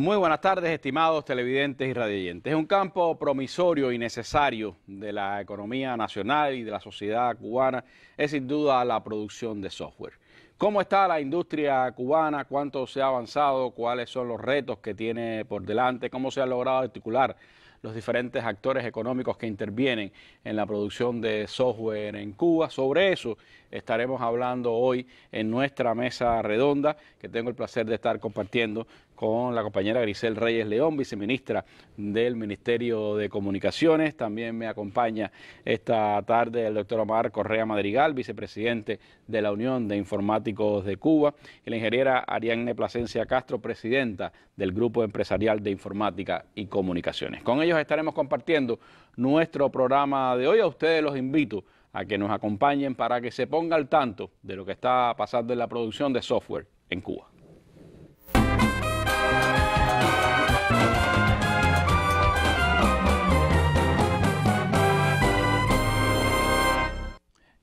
Muy buenas tardes, estimados televidentes y radioyentes. un campo promisorio y necesario de la economía nacional y de la sociedad cubana, es sin duda la producción de software. ¿Cómo está la industria cubana? ¿Cuánto se ha avanzado? ¿Cuáles son los retos que tiene por delante? ¿Cómo se ha logrado articular los diferentes actores económicos que intervienen en la producción de software en Cuba. Sobre eso estaremos hablando hoy en nuestra mesa redonda que tengo el placer de estar compartiendo con la compañera Grisel Reyes León, viceministra del Ministerio de Comunicaciones. También me acompaña esta tarde el doctor Omar Correa Madrigal, vicepresidente de la Unión de Informáticos de Cuba, y la ingeniera Ariane Plasencia Castro, presidenta del Grupo Empresarial de Informática y Comunicaciones. Con ellos estaremos compartiendo nuestro programa de hoy. A ustedes los invito a que nos acompañen para que se ponga al tanto de lo que está pasando en la producción de software en Cuba.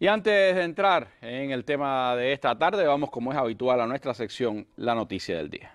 Y antes de entrar en el tema de esta tarde, vamos como es habitual a nuestra sección, la noticia del día.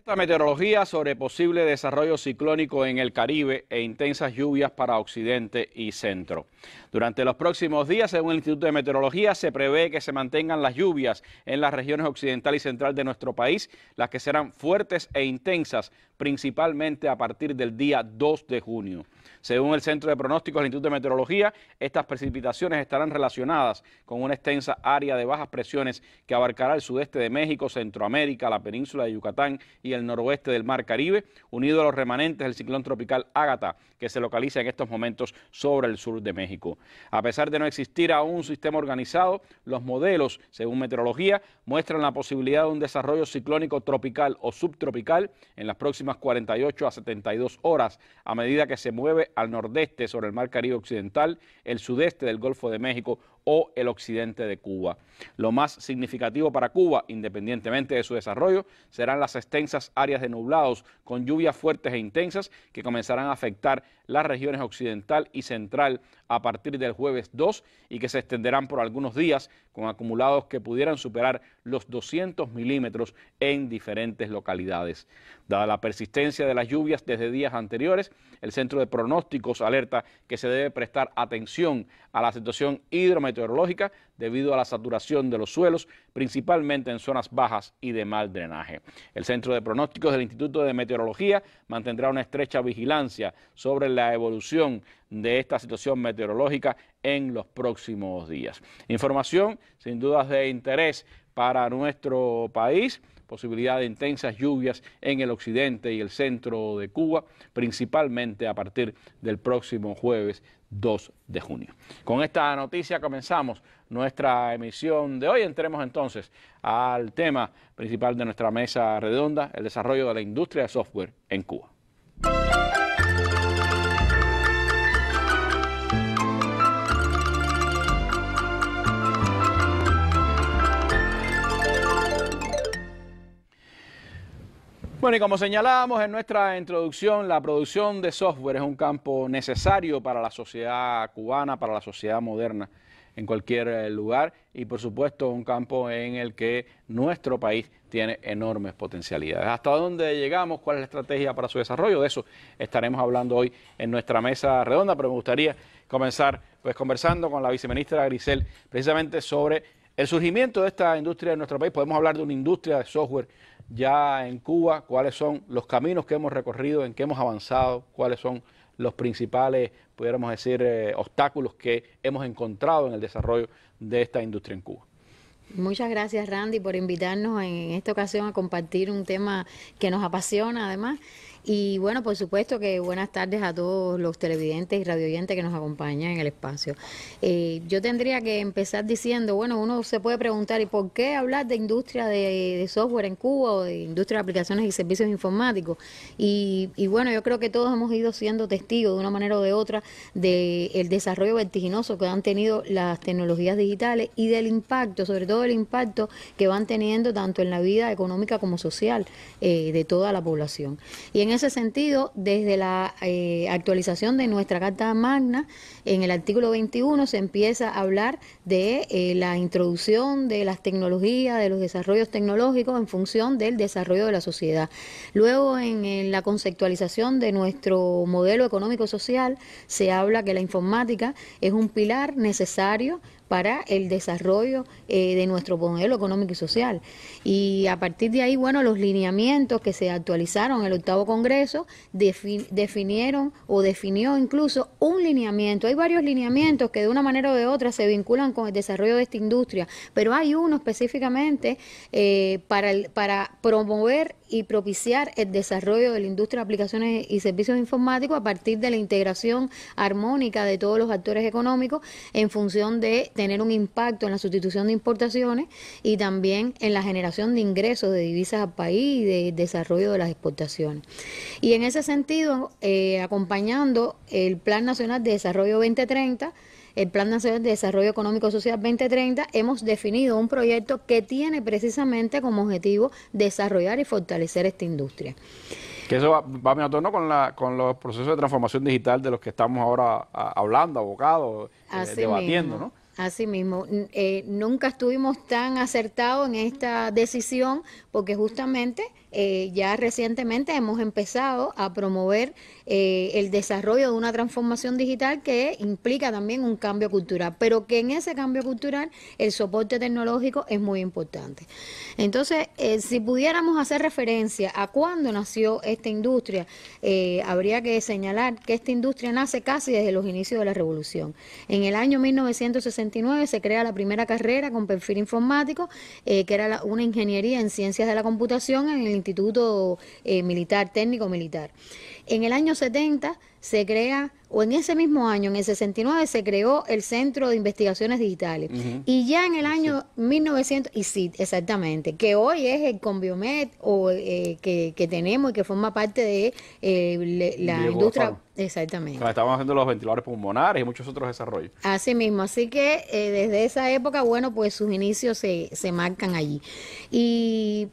Esta meteorología sobre posible desarrollo ciclónico en el Caribe e intensas lluvias para Occidente y Centro. Durante los próximos días, según el Instituto de Meteorología, se prevé que se mantengan las lluvias en las regiones occidental y central de nuestro país, las que serán fuertes e intensas, principalmente a partir del día 2 de junio. Según el Centro de Pronósticos del Instituto de Meteorología, estas precipitaciones estarán relacionadas con una extensa área de bajas presiones que abarcará el sudeste de México, Centroamérica, la península de Yucatán y el noroeste del Mar Caribe, unido a los remanentes del ciclón tropical Ágata, que se localiza en estos momentos sobre el sur de México. A pesar de no existir aún un sistema organizado, los modelos, según meteorología, muestran la posibilidad de un desarrollo ciclónico tropical o subtropical en las próximas 48 a 72 horas, a medida que se mueve al nordeste sobre el Mar Caribe Occidental, el sudeste del Golfo de México, o el occidente de Cuba. Lo más significativo para Cuba, independientemente de su desarrollo, serán las extensas áreas de nublados con lluvias fuertes e intensas que comenzarán a afectar las regiones occidental y central a partir del jueves 2 y que se extenderán por algunos días con acumulados que pudieran superar los 200 milímetros en diferentes localidades. Dada la persistencia de las lluvias desde días anteriores, el Centro de Pronósticos alerta que se debe prestar atención a la situación hidrometeorológica meteorológica debido a la saturación de los suelos, principalmente en zonas bajas y de mal drenaje. El Centro de Pronósticos del Instituto de Meteorología mantendrá una estrecha vigilancia sobre la evolución de esta situación meteorológica en los próximos días. Información sin dudas de interés para nuestro país posibilidad de intensas lluvias en el occidente y el centro de Cuba, principalmente a partir del próximo jueves 2 de junio. Con esta noticia comenzamos nuestra emisión de hoy. Entremos entonces al tema principal de nuestra mesa redonda, el desarrollo de la industria de software en Cuba. Bueno, y como señalábamos en nuestra introducción, la producción de software es un campo necesario para la sociedad cubana, para la sociedad moderna en cualquier eh, lugar y por supuesto un campo en el que nuestro país tiene enormes potencialidades. ¿Hasta dónde llegamos? ¿Cuál es la estrategia para su desarrollo? De eso estaremos hablando hoy en nuestra mesa redonda, pero me gustaría comenzar pues conversando con la viceministra Grisel precisamente sobre el surgimiento de esta industria en nuestro país, podemos hablar de una industria de software ya en Cuba, cuáles son los caminos que hemos recorrido, en qué hemos avanzado, cuáles son los principales, pudiéramos decir, eh, obstáculos que hemos encontrado en el desarrollo de esta industria en Cuba. Muchas gracias Randy por invitarnos en esta ocasión a compartir un tema que nos apasiona además y bueno, por supuesto que buenas tardes a todos los televidentes y radioyentes que nos acompañan en el espacio. Eh, yo tendría que empezar diciendo, bueno, uno se puede preguntar, ¿y por qué hablar de industria de, software en Cuba o de industria de aplicaciones y servicios informáticos? Y, bueno, yo creo que todos hemos ido siendo testigos de una manera o de otra del desarrollo vertiginoso que han tenido las tecnologías digitales y del impacto, sobre todo el impacto que van teniendo tanto en la vida económica como social eh, de toda la población. Y en ese sentido, desde la eh, actualización de nuestra Carta Magna, en el artículo 21 se empieza a hablar de eh, la introducción de las tecnologías, de los desarrollos tecnológicos en función del desarrollo de la sociedad. Luego, en, en la conceptualización de nuestro modelo económico-social, se habla que la informática es un pilar necesario para el desarrollo eh, de nuestro modelo económico y social. Y a partir de ahí, bueno, los lineamientos que se actualizaron en el octavo Congreso definieron o definió incluso un lineamiento. Hay varios lineamientos que de una manera o de otra se vinculan con el desarrollo de esta industria, pero hay uno específicamente eh, para, para promover y propiciar el desarrollo de la industria de aplicaciones y servicios informáticos a partir de la integración armónica de todos los actores económicos en función de tener un impacto en la sustitución de importaciones y también en la generación de ingresos de divisas al país y de desarrollo de las exportaciones. Y en ese sentido, eh, acompañando el Plan Nacional de Desarrollo 2030, el Plan Nacional de Desarrollo Económico Social 2030, hemos definido un proyecto que tiene precisamente como objetivo desarrollar y fortalecer esta industria. Que eso va, va mi con, los procesos de transformación digital de los que estamos ahora hablando, abocados, eh, debatiendo, ¿no? Así mismo, eh, nunca estuvimos tan acertados en esta decisión porque justamente eh, ya recientemente hemos empezado a promover eh, el desarrollo de una transformación digital que implica también un cambio cultural, pero que en ese cambio cultural el soporte tecnológico es muy importante. Entonces, eh, si pudiéramos hacer referencia a cuándo nació esta industria, eh, habría que señalar que esta industria nace casi desde los inicios de la revolución. En el año 1969 se crea la primera carrera con perfil informático, que era una ingeniería en ciencias de la computación en el Instituto Militar Técnico Militar. En el año 70 se crea, o en ese mismo año, en el 69, se creó el Centro de Investigaciones Digitales. Y ya en el año 1900, y sí, exactamente, que hoy es el Conviomed o, eh, que, tenemos y que forma parte de eh, la industria. Exactamente. estamos haciendo los ventiladores pulmonares y muchos otros desarrollos. Así mismo, así que eh, desde esa época, bueno, pues sus inicios se, se marcan allí. Y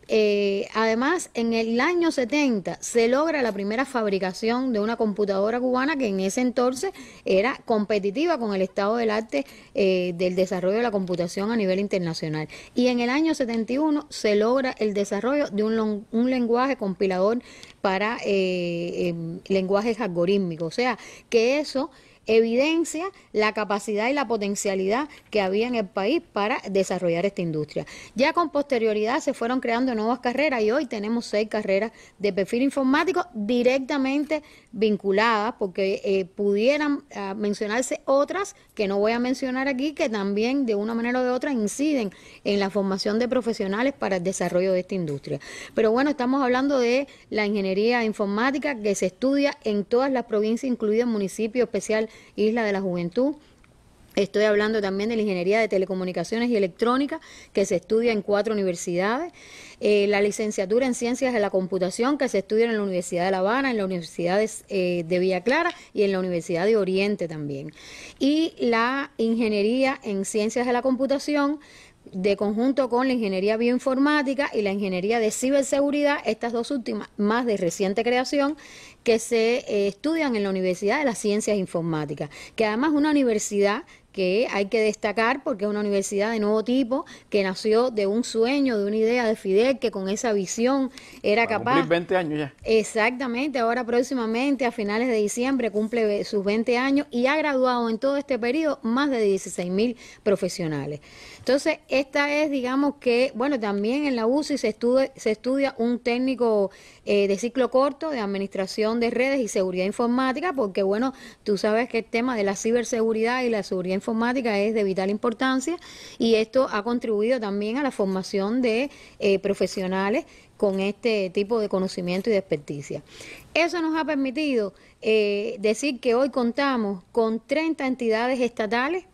además, en el año 70 se logra la primera fabricación de una computadora cubana que en ese entonces era competitiva con el estado del arte eh, del desarrollo de la computación a nivel internacional. Y en el año 71 se logra el desarrollo de un, lenguaje compilador para eh, em, lenguajes algorítmicos. O sea, que eso evidencia la capacidad y la potencialidad que había en el país para desarrollar esta industria. Ya con posterioridad se fueron creando nuevas carreras y hoy tenemos seis carreras de perfil informático directamente vinculadas, porque eh, pudieran ah, mencionarse otras que no voy a mencionar aquí, que también de una manera o de otra inciden en la formación de profesionales para el desarrollo de esta industria. Pero bueno, estamos hablando de la ingeniería informática que se estudia en todas las provincias, incluido el municipio especial Isla de la Juventud Estoy hablando también de la ingeniería de telecomunicaciones y electrónica, que se estudia en cuatro universidades, eh, la licenciatura en ciencias de la computación, que se estudia en la Universidad de La Habana, en la Universidad eh, de, Villa Clara y en la Universidad de Oriente también. Y la ingeniería en ciencias de la computación, de conjunto con la ingeniería bioinformática y la ingeniería de ciberseguridad, estas dos últimas más de reciente creación, que se eh, estudian en la Universidad de las Ciencias Informáticas, que además es una universidad que hay que destacar porque es una universidad de nuevo tipo que nació de un sueño, de una idea de Fidel que con esa visión era capaz. 20 años ya. Exactamente, ahora próximamente a finales de diciembre cumple sus 20 años y ha graduado en todo este periodo más de 16 mil profesionales. Entonces, esta es, digamos que, bueno, también en la UCI se, estudia, un técnico eh, de ciclo corto de administración de redes y seguridad informática porque, bueno, tú sabes que el tema de la ciberseguridad y la seguridad informática es de vital importancia y esto ha contribuido también a la formación de eh, profesionales con este tipo de conocimiento y de experticia. Eso nos ha permitido eh, decir que hoy contamos con 30 entidades estatales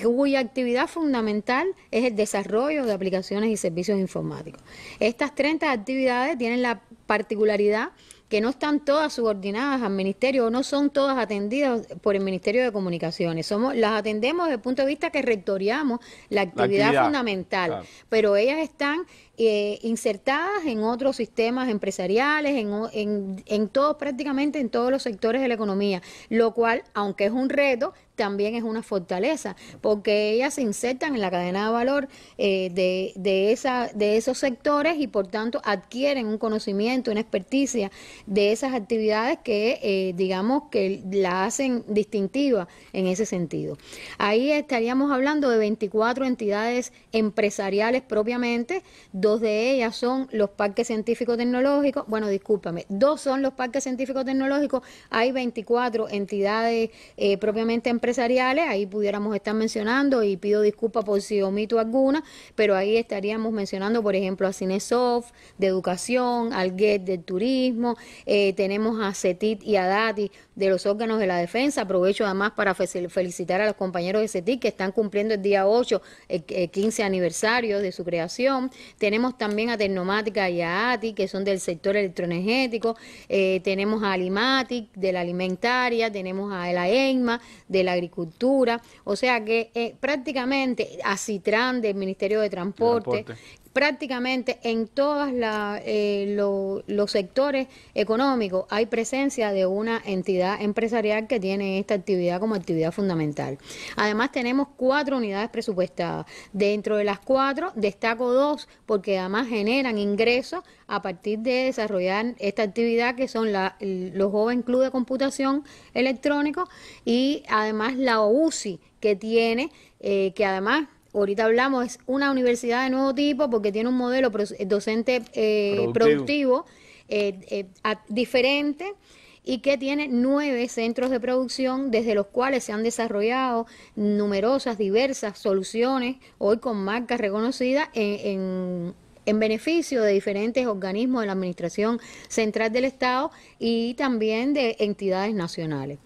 cuya actividad fundamental es el desarrollo de aplicaciones y servicios informáticos. Estas 30 actividades tienen la particularidad que no están todas subordinadas al ministerio o no son todas atendidas por el Ministerio de Comunicaciones. Somos, las atendemos desde el punto de vista que rectoriamos la actividad, fundamental, pero ellas están eh, insertadas en otros sistemas empresariales, en, en, en todos, prácticamente en todos los sectores de la economía, lo cual, aunque es un reto, también es una fortaleza, porque ellas se insertan en la cadena de valor eh, de, esa, de esos sectores y por tanto adquieren un conocimiento, una experticia de esas actividades que eh, digamos que la hacen distintiva en ese sentido. Ahí estaríamos hablando de 24 entidades empresariales propiamente, dos de ellas son los parques científicos tecnológicos, bueno, discúlpame, dos son los parques científicos tecnológicos, hay 24 entidades eh, propiamente empresariales empresariales, ahí pudiéramos estar mencionando, y pido disculpas por si omito alguna, pero ahí estaríamos mencionando, por ejemplo, a Cinesoft, de educación, al GET del turismo, eh, tenemos a CETIT y a DATI de los órganos de la defensa. Aprovecho además para felicitar a los compañeros de CETIT, que están cumpliendo el día 8, el 15 aniversario de su creación. Tenemos también a Tecnomática y a ATI, que son del sector electroenergético. Eh, tenemos a Alimatic, de la alimentaria. Tenemos a la EIMA, de la agricultura, o sea que eh, prácticamente, prácticamente Acitrán del Ministerio de Transporte, prácticamente en todos eh, los sectores económicos hay presencia de una entidad empresarial que tiene esta actividad como actividad fundamental. Además tenemos cuatro unidades presupuestadas. Dentro de las cuatro destaco dos porque además generan ingresos a partir de desarrollar esta actividad que son los Joven Club de Computación Electrónico y además la Ousi que tiene, eh, que además ahorita hablamos, es una universidad de nuevo tipo porque tiene un modelo eh, docente eh, productivo, eh, diferente y que tiene nueve centros de producción desde los cuales se han desarrollado numerosas, diversas soluciones, hoy con marcas reconocidas en, beneficio de diferentes organismos de la Administración Central del Estado y también de entidades nacionales.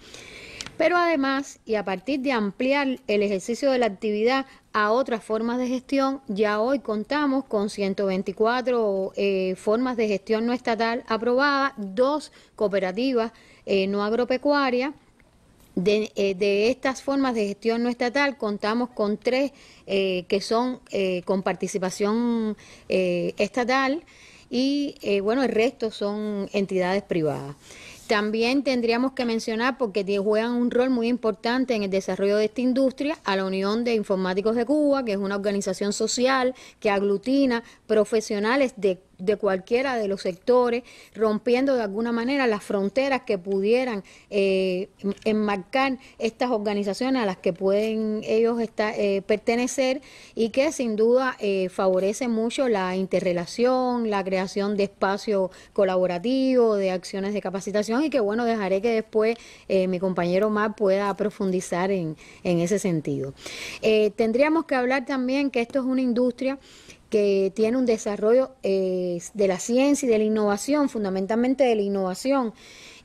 Pero además, y a partir de ampliar el ejercicio de la actividad a otras formas de gestión. Ya hoy contamos con 124 eh, formas de gestión no estatal aprobadas, dos cooperativas eh, no agropecuarias. De, eh, de, estas formas de gestión no estatal contamos con tres que son con participación estatal y bueno, el resto son entidades privadas. También tendríamos que mencionar, porque juegan un rol muy importante en el desarrollo de esta industria, a la Unión de Informáticos de Cuba, que es una organización social que aglutina profesionales de de cualquiera de los sectores, rompiendo de alguna manera las fronteras que pudieran eh, enmarcar estas organizaciones a las que pueden ellos estar, eh, pertenecer y que sin duda eh, favorece mucho la interrelación, la creación de espacio colaborativo, de acciones de capacitación y que bueno, dejaré que después mi compañero Mar pueda profundizar en, en ese sentido. tendríamos que hablar también que esto es una industria que tiene un desarrollo eh, de la ciencia y de la innovación, fundamentalmente de la innovación.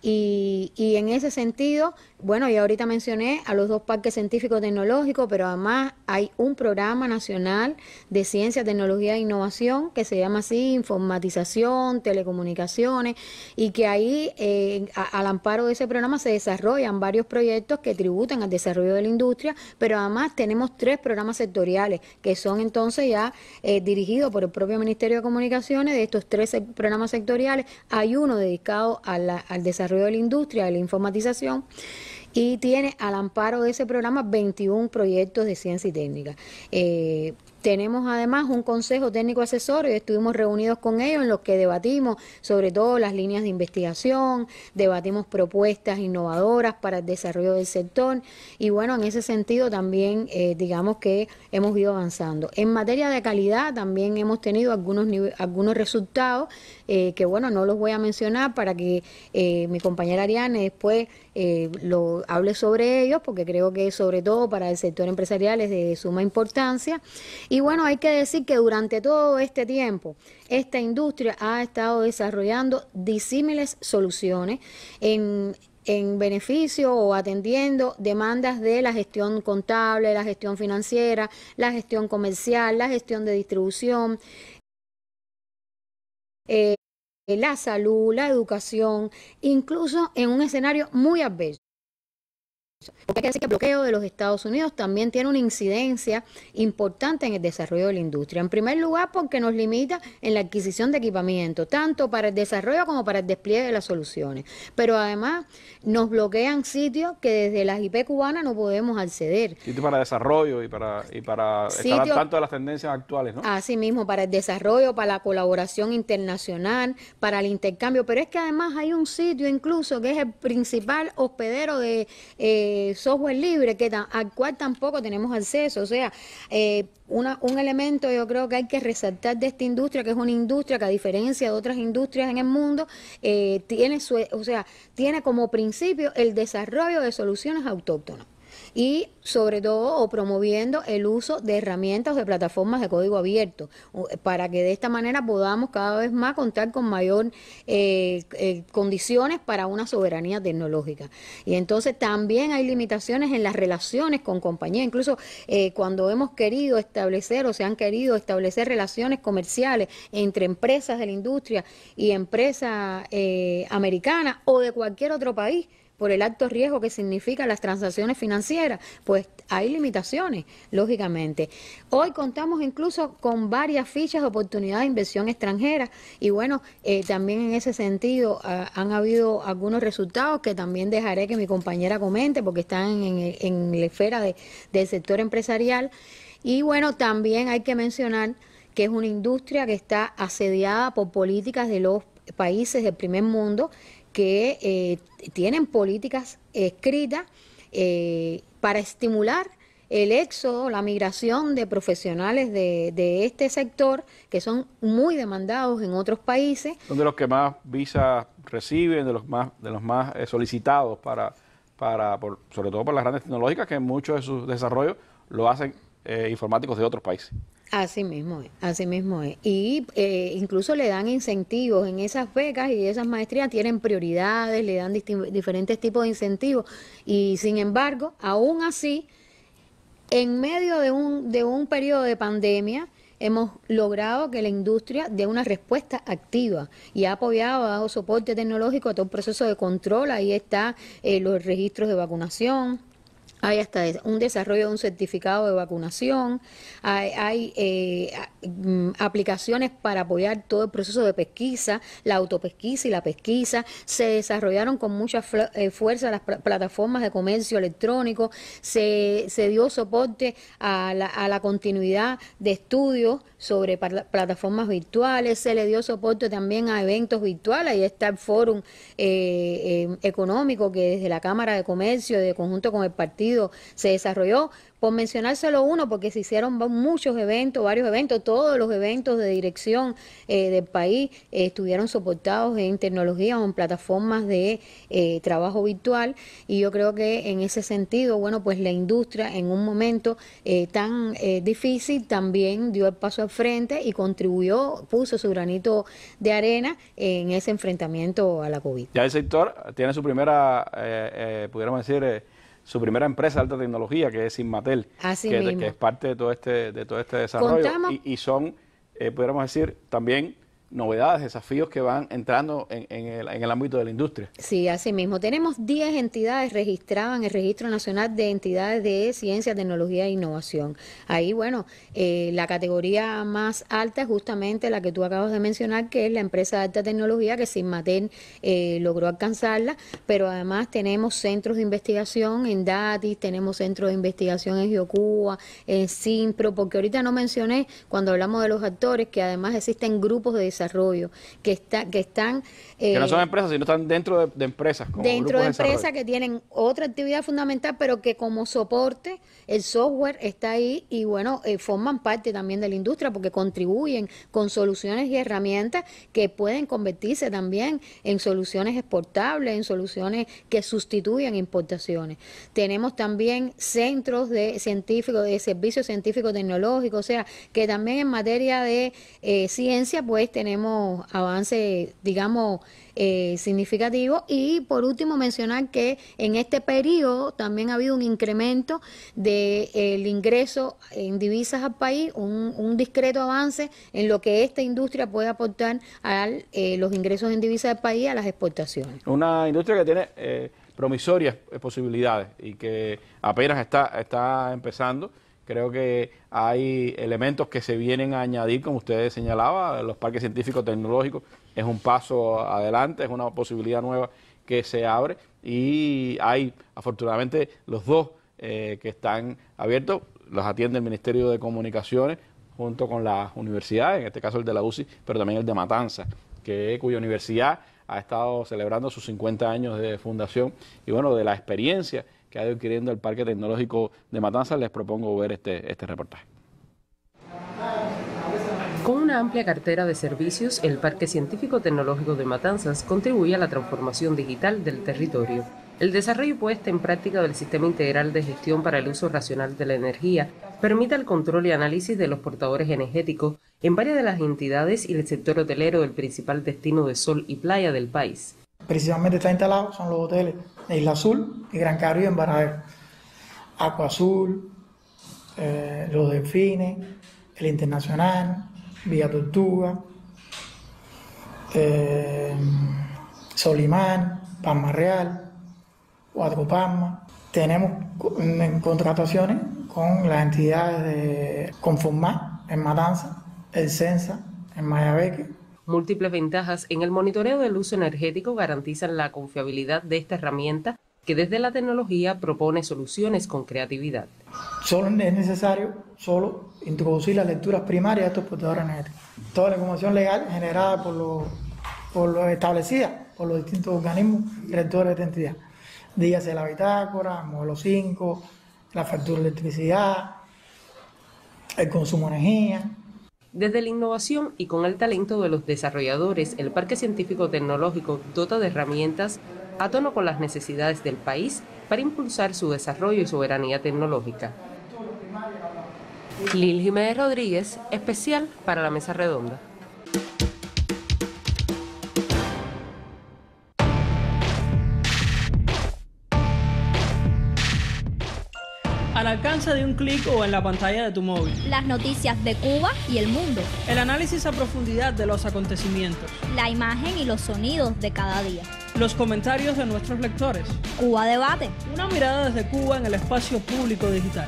Y, y en ese sentido, bueno, ya ahorita mencioné a los dos parques científicos tecnológicos, pero además hay un programa nacional de ciencia, tecnología e innovación que se llama así informatización, telecomunicaciones, y que ahí eh, al amparo de ese programa se desarrollan varios proyectos que tributan al desarrollo de la industria, pero además tenemos tres programas sectoriales que son entonces ya eh, dirigidos por el propio Ministerio de Comunicaciones. De estos tres programas sectoriales hay uno dedicado al desarrollo de la industria, a la informatización y tiene al amparo de ese programa 21 proyectos de ciencia y técnica. Eh, tenemos además un consejo técnico asesorio, y estuvimos reunidos con ellos en los que debatimos sobre todo las líneas de investigación, debatimos propuestas innovadoras para el desarrollo del sector y bueno, en ese sentido también eh, digamos que hemos ido avanzando. En materia de calidad también hemos tenido algunos, algunos resultados eh, que bueno, no los voy a mencionar para que eh, mi compañera Ariane después eh, lo hable sobre ellos, porque creo que sobre todo para el sector empresarial es de suma importancia. Y bueno, hay que decir que durante todo este tiempo, esta industria ha estado desarrollando disímiles soluciones en, en beneficio o atendiendo demandas de la gestión contable, la gestión financiera, la gestión comercial, la gestión de distribución, eh, la salud, la educación, incluso en un escenario muy adverso. Porque hay que el bloqueo de los Estados Unidos también tiene una incidencia importante en el desarrollo de la industria. En primer lugar, porque nos limita en la adquisición de equipamiento, tanto para el desarrollo como para el despliegue de las soluciones. Pero además nos bloquean sitios que desde las IP cubanas no podemos acceder. Sitios para desarrollo y para, y para estar al tanto de las tendencias actuales, ¿no? Así mismo, para el desarrollo, para la colaboración internacional, para el intercambio. Pero es que además hay un sitio incluso que es el principal hospedero de... Eh, eh, software libre que al cual tampoco tenemos acceso. O sea, eh, un elemento yo creo que hay que resaltar de esta industria, que es una industria que a diferencia de otras industrias en el mundo, eh, tiene, su, o sea, tiene como principio el desarrollo de soluciones autóctonas y sobre todo o promoviendo el uso de herramientas de plataformas de código abierto eh, para que de esta manera podamos cada vez más contar con mayor eh, eh, condiciones para una soberanía tecnológica. Y entonces también hay limitaciones en las relaciones con compañías, incluso cuando hemos querido establecer o se han querido establecer relaciones comerciales entre empresas de la industria y empresas americanas o de cualquier otro país por el alto riesgo que significan las transacciones financieras, pues hay limitaciones, lógicamente. Hoy contamos incluso con varias fichas de oportunidad de inversión extranjera y bueno, eh, también en ese sentido ah, han habido algunos resultados que también dejaré que mi compañera comente porque están en, la esfera del sector empresarial. Y bueno, también hay que mencionar que es una industria que está asediada por políticas de los países del primer mundo que eh, tienen políticas escritas eh, para estimular el éxodo, la migración de profesionales de, este sector, que son muy demandados en otros países. Son de los que más visas reciben, de los más, de los más eh, solicitados, para, sobre todo por las grandes tecnológicas, que en muchos de sus desarrollos lo hacen informáticos de otros países. Así mismo es, así mismo es. Y eh, incluso le dan incentivos en esas becas y esas maestrías tienen prioridades, le dan diferentes tipos de incentivos. Y sin embargo, aún así, en medio de un, de un periodo de pandemia, hemos logrado que la industria dé una respuesta activa y ha apoyado, bajo soporte tecnológico a todo un proceso de control. Ahí está eh, los registros de vacunación hay hasta un desarrollo de un certificado de vacunación, hay, eh, mm, aplicaciones para apoyar todo el proceso de pesquisa, la autopesquisa y la pesquisa. Se desarrollaron con mucha eh, fuerza las plataformas de comercio electrónico, se, dio soporte a la continuidad de estudios sobre plataformas virtuales, se le dio soporte también a eventos virtuales, ahí está el Fórum eh, eh, Económico que desde la Cámara de Comercio, de conjunto con el partido, se desarrolló, por mencionar solo uno, porque se hicieron muchos eventos, varios eventos, todos los eventos de dirección eh, del país eh, estuvieron soportados en tecnología o en plataformas de eh, trabajo virtual y yo creo que en ese sentido, bueno, pues la industria en un momento tan difícil también dio el paso al frente y contribuyó, puso su granito de arena en ese enfrentamiento a la COVID. Ya el sector tiene su primera, pudiéramos decir, su primera empresa alta tecnología, que es Inmatel, que, es parte de todo este, de todo este desarrollo. Y, son, eh, pudiéramos decir, también novedades, desafíos que van entrando en, el, ámbito de la industria. Sí, así mismo. Tenemos 10 entidades registradas en el Registro Nacional de Entidades de Ciencia, Tecnología e Innovación. Ahí, bueno, eh, la categoría más alta es justamente la que tú acabas de mencionar, que es la empresa de alta tecnología, que sin eh, logró alcanzarla, pero además tenemos centros de investigación en DATIS, tenemos centros de investigación en Geocuba, en SINPRO, porque ahorita no mencioné cuando hablamos de los actores que además existen grupos de desarrollo, que, está, que están que no eh, son empresas, sino están dentro de, empresas. dentro de empresas que tienen otra actividad fundamental, pero que como soporte el software está ahí y bueno, eh, forman parte también de la industria porque contribuyen con soluciones y herramientas que pueden convertirse también en soluciones exportables, en soluciones que sustituyen importaciones. Tenemos también centros de científicos, de servicios científicos tecnológicos, o sea, que también en materia de eh, ciencia pues tenemos avance, digamos, eh, significativo. Y por último, mencionar que en este periodo también ha habido un incremento del de, ingreso en divisas al país, un, discreto avance en lo que esta industria puede aportar a eh, los ingresos en divisas del país a las exportaciones. Una industria que tiene eh, promisorias posibilidades y que apenas está, está empezando. Creo que hay elementos que se vienen a añadir, como ustedes señalaba, los parques científicos tecnológicos es un paso adelante, es una posibilidad nueva que se abre y hay afortunadamente los dos eh, que están abiertos, los atiende el Ministerio de Comunicaciones junto con las universidades, en este caso el de la UCI, pero también el de Matanza, que, cuya universidad ha estado celebrando sus 50 años de fundación y bueno, de la experiencia que ha ido adquiriendo el Parque Tecnológico de Matanza, les propongo ver este, este reportaje amplia cartera de servicios, el Parque Científico Tecnológico de Matanzas contribuye a la transformación digital del territorio. El desarrollo puesto puesta en práctica del sistema integral de gestión para el uso racional de la energía permite el control y análisis de los portadores energéticos en varias de las entidades y el sector hotelero del principal destino de sol y playa del país. Principalmente está instalado son los hoteles de Isla Azul y Gran Caribe en Barajas, Agua Azul, eh, los Delfines, el Internacional, Villa Tortuga, eh, Solimán, Palma Real, Cuatro Palmas. Tenemos contrataciones con las entidades de Conformar en Matanza, el CENSA en Mayabeque. Múltiples ventajas en el monitoreo del uso energético garantizan la confiabilidad de esta herramienta que desde la tecnología propone soluciones con creatividad. Solo es necesario solo introducir las lecturas primarias de estos portadores energéticos. Toda la información legal generada por los por lo establecida por los distintos organismos lectores de identidad. Dígase la bitácora, modelo 5, la factura de electricidad, el consumo de energía. Desde la innovación y con el talento de los desarrolladores, el Parque Científico Tecnológico dota de herramientas a tono con las necesidades del país para impulsar su desarrollo y soberanía tecnológica. Lil Jiménez Rodríguez, especial para la mesa redonda. al alcance de un clic o en la pantalla de tu móvil. Las noticias de Cuba y el mundo. El análisis a profundidad de los acontecimientos. La imagen y los sonidos de cada día los comentarios de nuestros lectores. Cuba Debate. Una mirada desde Cuba en el espacio público digital.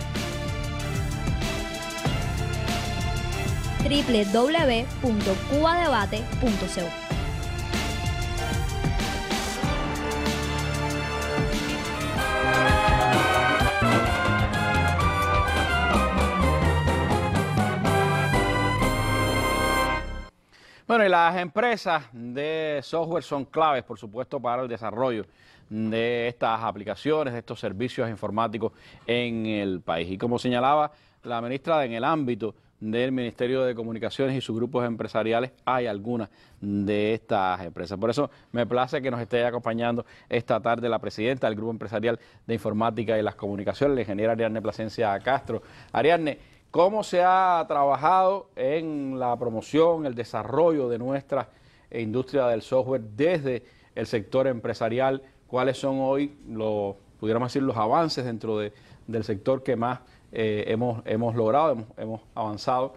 las empresas de software son claves, por supuesto, para el desarrollo de estas aplicaciones, de estos servicios informáticos en el país. Y como señalaba la ministra, en el ámbito del Ministerio de Comunicaciones y sus grupos empresariales hay algunas de estas empresas. Por eso me place que nos esté acompañando esta tarde la presidenta del Grupo Empresarial de Informática y las Comunicaciones, la ingeniera Ariadne Plasencia Castro. Ariadne, cómo se ha trabajado en la promoción, el desarrollo de nuestra industria del software desde el sector empresarial, cuáles son hoy los, pudiéramos decir, los avances dentro del sector que más eh, hemos, logrado, hemos, avanzado,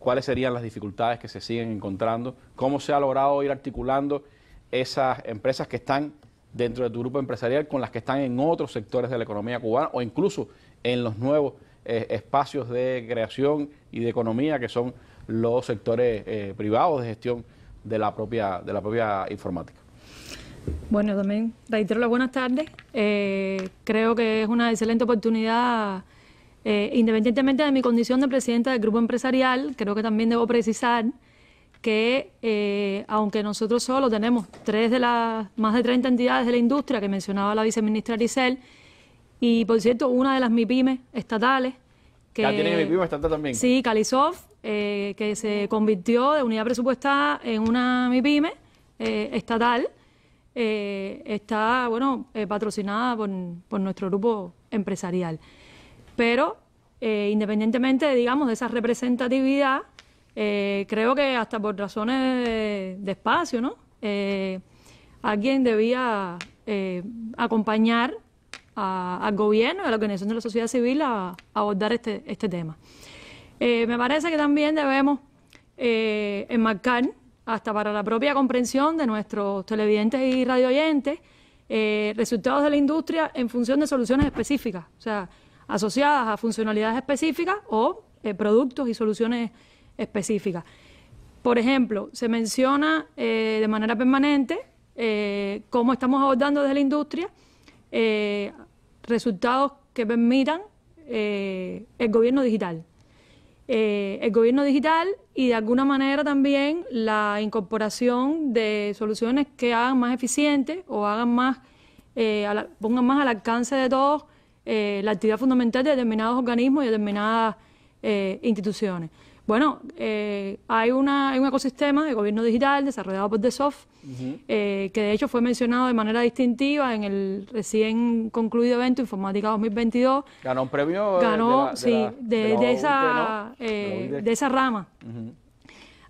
cuáles serían las dificultades que se siguen encontrando, cómo se ha logrado ir articulando esas empresas que están dentro de tu grupo empresarial con las que están en otros sectores de la economía cubana o incluso en los nuevos eh, espacios de creación y de economía que son los sectores eh, privados de gestión de la propia, de la propia informática. Bueno, también reitero las buenas tardes. Eh, creo que es una excelente oportunidad, independientemente de mi condición de presidenta del grupo empresarial, creo que también debo precisar que aunque nosotros solo tenemos tres de las más de 30 entidades de la industria que mencionaba la viceministra Arisel. Y por cierto, una de las mipymes estatales. Que, ¿Ya tiene mipyme estatal también? Sí, Calisof, eh, que se convirtió de unidad presupuestada en una MIPYME eh, estatal. Eh, está, bueno, patrocinada por, nuestro grupo empresarial. Pero, independientemente, digamos, de esa representatividad, creo que hasta por razones de, de espacio, ¿no? alguien debía acompañar al gobierno y a la organización de la sociedad civil a, abordar este, este tema. Eh, me parece que también debemos eh, enmarcar, hasta para la propia comprensión de nuestros televidentes y radioyentes, eh, resultados de la industria en función de soluciones específicas, o sea, asociadas a funcionalidades específicas o productos y soluciones específicas. Por ejemplo, se menciona de manera permanente cómo estamos abordando desde la industria eh, resultados que permitan eh, el gobierno digital. Eh, el gobierno digital y de alguna manera también la incorporación de soluciones que hagan más eficientes o hagan más, pongan más al alcance de todos la actividad fundamental de determinados organismos y determinadas instituciones. Bueno, eh, hay, un ecosistema de gobierno digital desarrollado por The Soft, eh, que de hecho fue mencionado de manera distintiva en el recién concluido evento Informática 2022. Ganó un premio. Ganó, sí, de, esa, rama.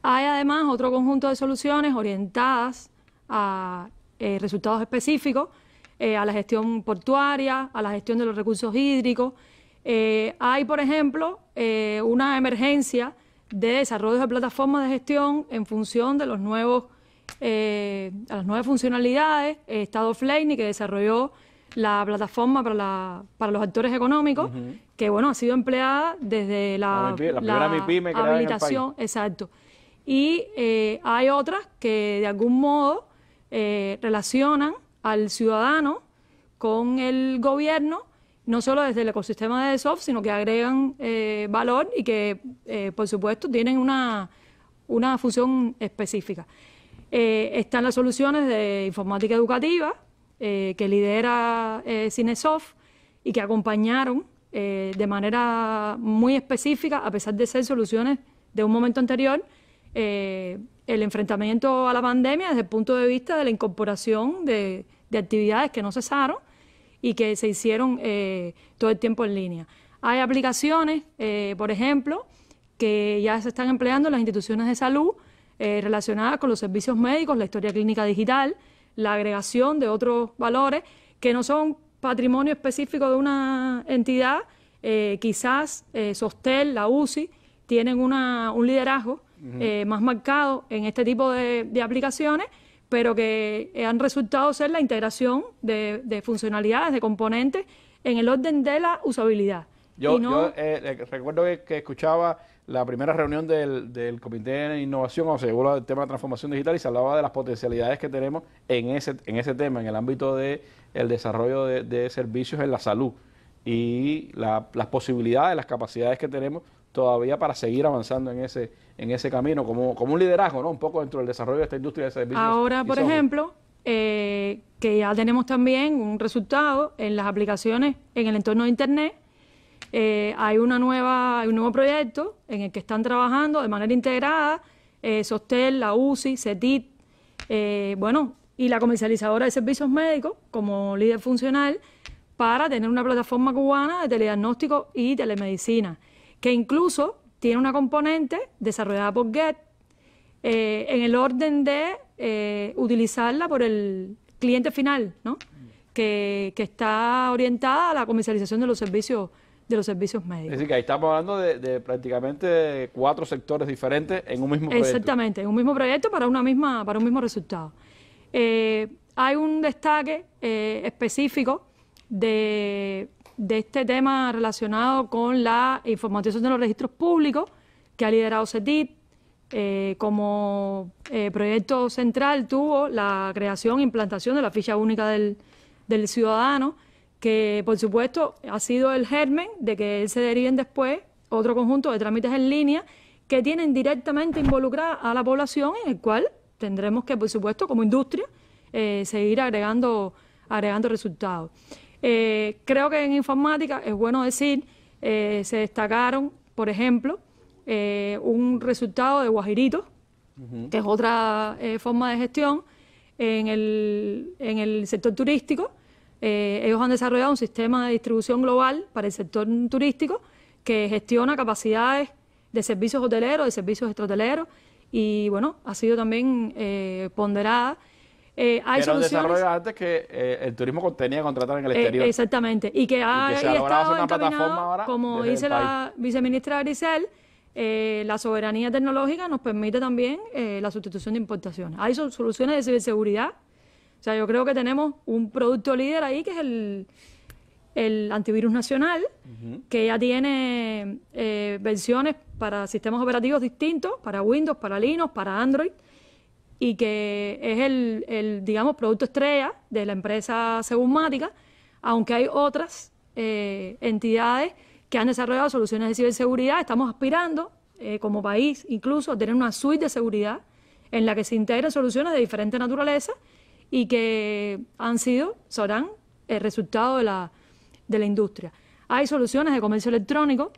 Hay además otro conjunto de soluciones orientadas a eh, resultados específicos, a la gestión portuaria, a la gestión de los recursos hídricos. hay, por ejemplo, una emergencia de desarrollos de plataformas de gestión en función de los nuevos, eh, las nuevas funcionalidades. Eh, Estado Fleini, que desarrolló la plataforma para, para los actores económicos, que bueno, ha sido empleada desde la, e habilitación. Exacto. Y eh, hay otras que de algún modo relacionan al ciudadano con el gobierno no solo desde el ecosistema de soft, sino que agregan eh, valor y que, eh, por supuesto, tienen una, función específica. Eh, están las soluciones de informática educativa que lidera Cinesoft y que acompañaron de manera muy específica, a pesar de ser soluciones de un momento anterior, el enfrentamiento a la pandemia desde el punto de vista de la incorporación de actividades que no cesaron y que se hicieron eh, todo el tiempo en línea. Hay aplicaciones, eh, por ejemplo, que ya se están empleando en las instituciones de salud eh, relacionadas con los servicios médicos, la historia clínica digital, la agregación de otros valores que no son patrimonio específico de una entidad. quizás Sostel, la UCI, tienen una, un liderazgo más marcado en este tipo de aplicaciones pero que eh, han resultado ser la integración de, funcionalidades, de componentes, en el orden de la usabilidad. Yo, eh, eh, recuerdo que, escuchaba la primera reunión del, Comité de Innovación, o se el tema de transformación digital y se hablaba de las potencialidades que tenemos en ese, en ese tema, en el ámbito del el desarrollo de, servicios en la salud y las posibilidades, las capacidades que tenemos todavía para seguir avanzando en ese, en ese camino, como, un liderazgo, ¿no? Un poco dentro del desarrollo de esta industria de servicios. Ahora, por ejemplo, eh, que ya tenemos también un resultado en las aplicaciones en el entorno de Internet. Eh, hay, una nueva, un nuevo proyecto en el que están trabajando de manera integrada eh, Sostel, la UCI, CETIT, bueno, y la comercializadora de servicios médicos como líder funcional para tener una plataforma cubana de telediagnóstico y telemedicina que incluso tiene una componente desarrollada por GET eh, en el orden de eh, utilizarla por el cliente final, ¿no? Que, está orientada a la comercialización de los servicios de los servicios médicos. Es decir, que ahí estamos hablando de, prácticamente cuatro sectores diferentes en un mismo proyecto. Exactamente, en un mismo proyecto para una misma para un mismo resultado. Eh, hay un destaque específico de de este tema relacionado con la informatización de los registros públicos que ha liderado CETID. Eh, como eh, proyecto central tuvo la creación e implantación de la ficha única del, del ciudadano, que por supuesto ha sido el germen de que se deriven después otro conjunto de trámites en línea que tienen directamente involucrada a la población, en el cual tendremos que, por supuesto, como industria, eh, seguir agregando, agregando resultados. Eh, creo que en informática es bueno decir, eh, se destacaron, por ejemplo, eh, un resultado de Guajirito, que es otra forma de gestión en el, en el sector turístico. ellos han desarrollado un sistema de distribución global para el sector turístico que gestiona capacidades de servicios hoteleros, de servicios extrahoteleros, y bueno, ha sido también ponderada eh, hay soluciones antes que eh, el turismo tenía contratar en el eh, exterior. exactamente. Y que ha y que una plataforma ahora como dice la viceministra Grisel, la soberanía tecnológica nos permite también la sustitución de importaciones. Hay soluciones de ciberseguridad. O sea, yo creo que tenemos un producto líder ahí que es el, antivirus nacional, que ya tiene versiones para sistemas operativos distintos, para Windows, para Linux, para Android y que es el, digamos, producto estrella de la empresa Segumática, aunque hay otras eh, entidades que han desarrollado soluciones de ciberseguridad. Estamos aspirando, eh, como país incluso, a tener una suite de seguridad en la que se integren soluciones de diferente naturaleza y que han sido, serán el resultado de la, de la industria. Hay soluciones de comercio electrónico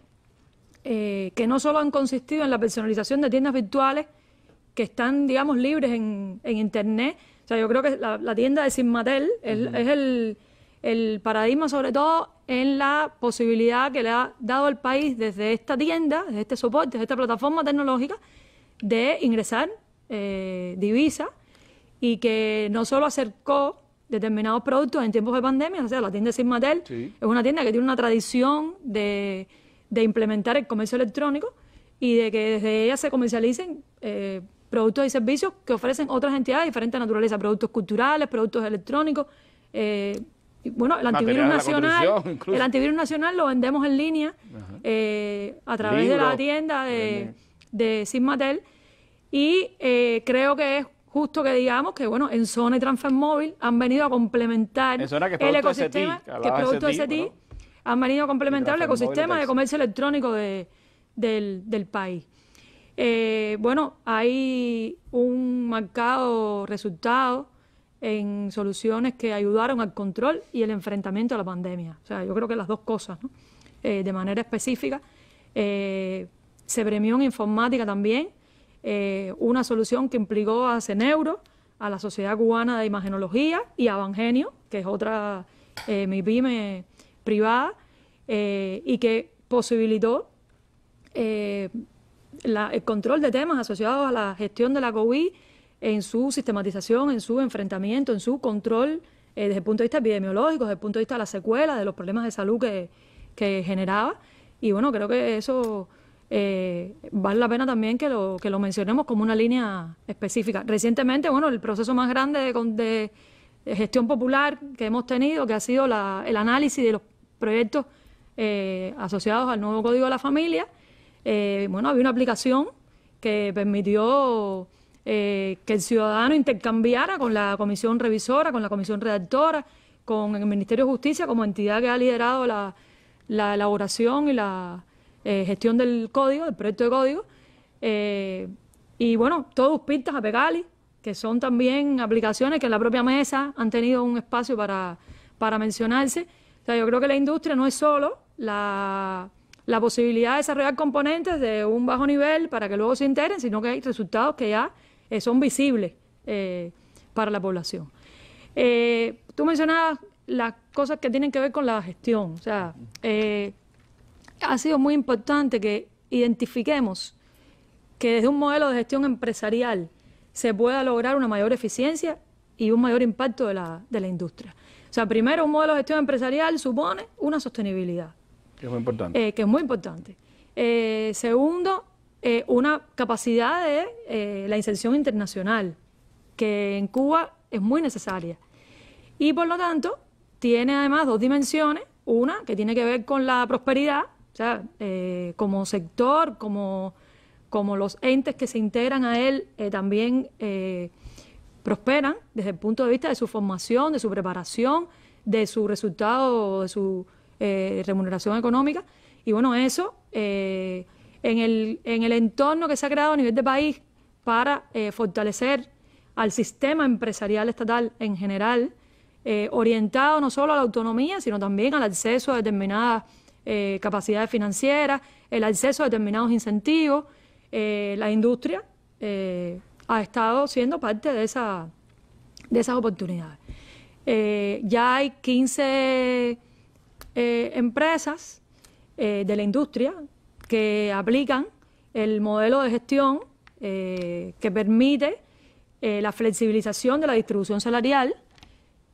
eh, que no solo han consistido en la personalización de tiendas virtuales, que están, digamos, libres en, en Internet. O sea, yo creo que la, tienda de sinmatel es, el, paradigma, sobre todo, en la posibilidad que le ha dado al país desde esta tienda, desde este soporte, desde esta plataforma tecnológica, de ingresar eh, divisas y que no solo acercó determinados productos en tiempos de pandemia, o sea, la tienda de sinmatel es una tienda que tiene una tradición de, de implementar el comercio electrónico y de que desde ella se comercialicen eh, productos y servicios que ofrecen otras entidades de diferente naturaleza, productos culturales, productos electrónicos. Eh, bueno, el antivirus nacional, el antivirus nacional lo vendemos en línea eh, a través de la tienda de, de y eh, creo que es justo que digamos que, bueno, en Zona y Transfer Móvil han venido a complementar el ecosistema, que es han venido a complementar el ecosistema de comercio electrónico del, del país. Eh, bueno, hay un marcado resultado en soluciones que ayudaron al control y el enfrentamiento a la pandemia. O sea, yo creo que las dos cosas, ¿no? Eh, de manera específica. Eh, se premió en informática también una solución que implicó a CENEURO, a la Sociedad Cubana de Imagenología y a Vangenio, que es otra mi privada, y que posibilitó el control de temas asociados a la gestión de la COVID en su sistematización, en su enfrentamiento, en su control eh, desde el punto de vista epidemiológico, desde el punto de vista de la secuela, de los problemas de salud que, que generaba. Y bueno, creo que eso eh, vale la pena también que lo, que lo mencionemos como una línea específica. Recientemente, bueno, el proceso más grande de, gestión popular que hemos tenido, que ha sido el análisis de los proyectos eh, asociados al nuevo Código de la Familia, eh, bueno, había una aplicación que permitió eh, que el ciudadano intercambiara con la comisión revisora, con la comisión redactora, con el Ministerio de Justicia como entidad que ha liderado la, elaboración y la eh, gestión del código, del proyecto de código. y bueno, todos pistas a Pegali, que son también aplicaciones que en la propia mesa han tenido un espacio para, para mencionarse. O sea, yo creo que la industria no es solo la la posibilidad de desarrollar componentes de un bajo nivel para que luego se integren, sino que hay resultados que ya eh, son visibles eh, para la población. Eh, tú mencionabas las cosas que tienen que ver con la gestión. O sea, ha sido muy importante que identifiquemos que desde un modelo de gestión empresarial se pueda lograr una mayor eficiencia y un mayor impacto de la, de la industria. O sea, primero, un modelo de gestión empresarial supone una sostenibilidad. Que es muy importante. Eh, eh, segundo, eh, una capacidad de la inserción internacional, que en Cuba es muy necesaria. Y por lo tanto, tiene además dos dimensiones. Una que tiene que ver con la prosperidad, o sea, como sector, como, como los entes que se integran a él también prosperan desde el punto de vista de su formación, de su preparación, de su resultado, de su eh, remuneración económica. Y bueno, eso eh, en, el, en el entorno que se ha creado a nivel de país para eh, fortalecer al sistema empresarial estatal en general, orientado no solo a la autonomía, sino también al acceso a determinadas capacidades financieras, el acceso a determinados incentivos. la industria ha estado siendo parte de, esa, de esas oportunidades. ya hay 15 eh, empresas eh, de la industria que aplican el modelo de gestión eh, que permite la flexibilización de la distribución salarial,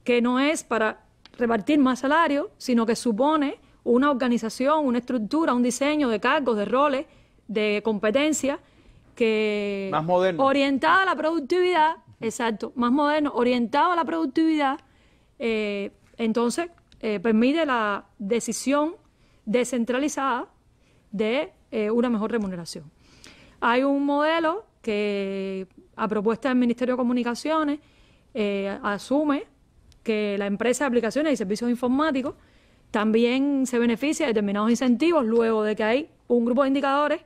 que no es para repartir más salario, sino que supone una organización, una estructura, un diseño de cargos, de roles, de competencia que más moderno. orientada a la productividad, exacto, más moderno, orientado a la productividad, entonces eh, permite pues la decisión descentralizada de eh, una mejor remuneración. Hay un modelo que a propuesta del Ministerio de Comunicaciones eh, asume que la empresa de aplicaciones y servicios informáticos también se beneficia de determinados incentivos luego de que hay un grupo de indicadores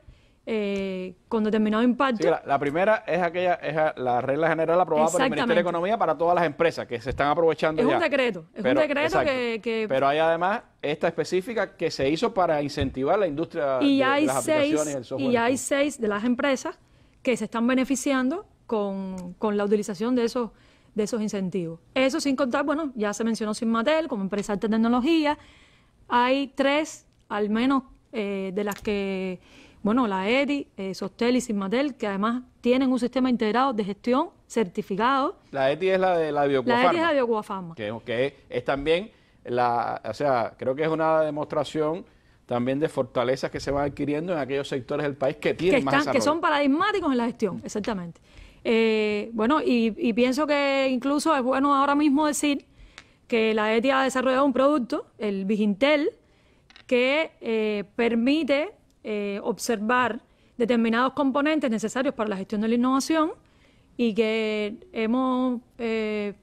eh, con determinado impacto. la, primera es aquella, es la regla general aprobada por el Ministerio de Economía para todas las empresas que se están aprovechando. Es un decreto, es un decreto que, Pero hay además esta específica que se hizo para incentivar la industria y de, hay las aplicaciones, seis, el Y hay seis de las empresas que se están beneficiando con, la utilización de esos de esos incentivos. Eso sin contar, bueno, ya se mencionó sin Sinmatel como empresa de tecnología. Hay tres, al menos, eh, de las que bueno, la ETI, eh, Sostel y Sismatel, que además tienen un sistema integrado de gestión certificado. La ETI es la de la Biocuafarma. La ETI es la Biocuafarma. Que, es también la, o sea, creo que es una demostración también de fortalezas que se van adquiriendo en aquellos sectores del país que tienen que más desarrollo. Que son paradigmáticos en la gestión, exactamente. Eh, bueno, y, pienso que incluso es bueno ahora mismo decir que la ETI ha desarrollado un producto, el Vigintel, que eh, permite eh, observar determinados componentes necesarios para la gestión de la innovación y que hemos eh,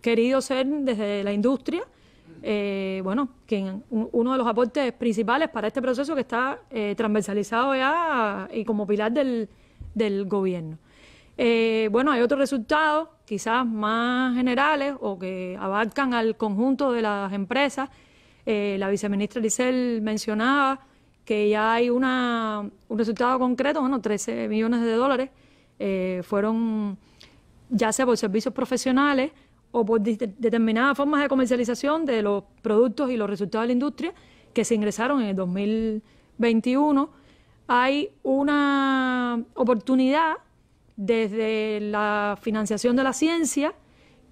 querido ser desde la industria, eh, bueno, que uno de los aportes principales para este proceso que está transversalizado ya y como pilar del, gobierno. bueno, hay otros resultados, quizás más generales o que abarcan al conjunto de las empresas. la viceministra Lisel mencionaba que ya hay una, un resultado concreto, bueno, 13 millones de dólares eh, fueron ya sea por servicios profesionales o por determinadas formas de comercialización de los productos y los resultados de la industria que se ingresaron en el 2021, hay una oportunidad desde la financiación de la ciencia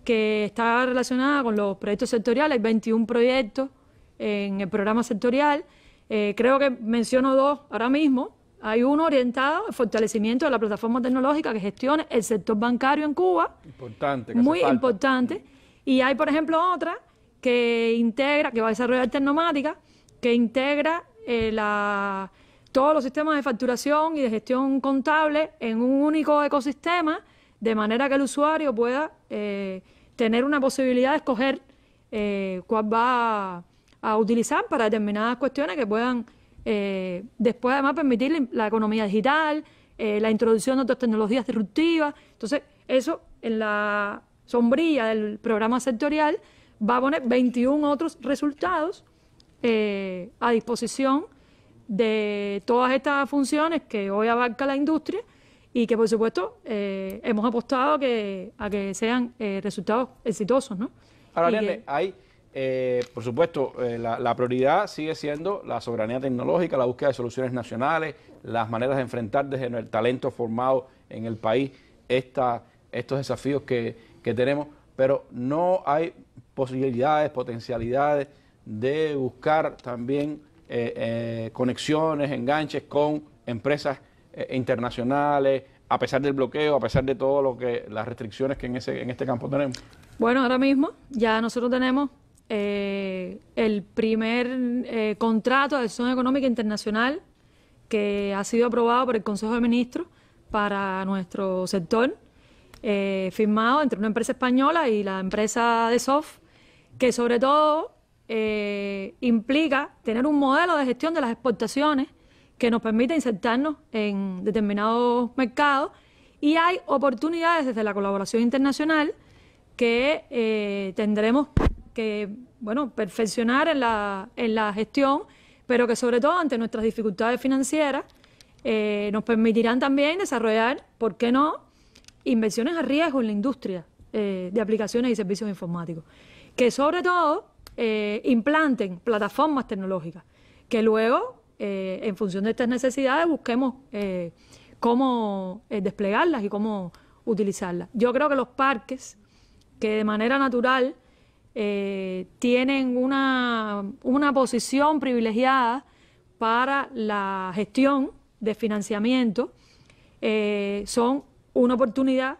que está relacionada con los proyectos sectoriales, hay 21 proyectos en el programa sectorial, eh, creo que menciono dos ahora mismo. Hay uno orientado al fortalecimiento de la plataforma tecnológica que gestione el sector bancario en Cuba. Importante. Que muy importante. Y hay, por ejemplo, otra que integra, que va a desarrollar Tecnomática, que integra eh, todos los sistemas de facturación y de gestión contable en un único ecosistema, de manera que el usuario pueda eh, tener una posibilidad de escoger cuál va a a utilizar para determinadas cuestiones que puedan eh, después además permitir la economía digital, eh, la introducción de otras tecnologías disruptivas. Entonces, eso en la sombrilla del programa sectorial va a poner 21 otros resultados eh, a disposición de todas estas funciones que hoy abarca la industria y que por supuesto hemos apostado a que, a que sean resultados exitosos. ¿no? Ahora, Ariane, hay eh, por supuesto, eh, la, prioridad sigue siendo la soberanía tecnológica, la búsqueda de soluciones nacionales, las maneras de enfrentar desde el talento formado en el país estos desafíos que, tenemos, pero no hay posibilidades, potencialidades de buscar también eh, conexiones, enganches con empresas internacionales, a pesar del bloqueo, a pesar de todo lo que las restricciones que en, ese, en este campo tenemos. Bueno, ahora mismo ya nosotros tenemos eh, el primer eh, contrato de acción económica internacional que ha sido aprobado por el Consejo de Ministros para nuestro sector, eh, firmado entre una empresa española y la empresa de Soft que sobre todo implica tener un modelo de gestión de las exportaciones que nos permite insertarnos en determinados mercados y hay oportunidades desde la colaboración internacional que tendremos que, bueno, perfeccionar en la, en la gestión, pero que sobre todo ante nuestras dificultades financieras eh, nos permitirán también desarrollar, ¿por qué no?, inversiones a riesgo en la industria eh, de aplicaciones y servicios informáticos, que sobre todo eh, implanten plataformas tecnológicas, que luego, en función de estas necesidades, busquemos cómo desplegarlas y cómo utilizarlas. Yo creo que los parques, que de manera natural, eh, tienen una, una posición privilegiada para la gestión de financiamiento, eh, son una oportunidad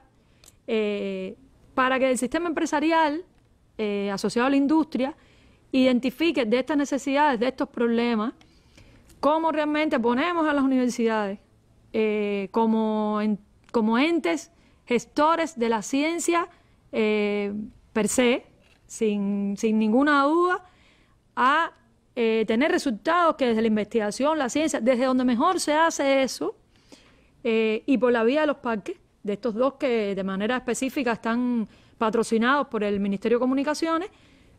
eh, para que el sistema empresarial asociado a la industria identifique de estas necesidades, de estos problemas, cómo realmente ponemos a las universidades como, como entes gestores de la ciencia per se, sin, ninguna duda a eh, tener resultados que desde la investigación, la ciencia, desde donde mejor se hace eso, eh, y por la vía de los parques, de estos dos que de manera específica están patrocinados por el Ministerio de Comunicaciones,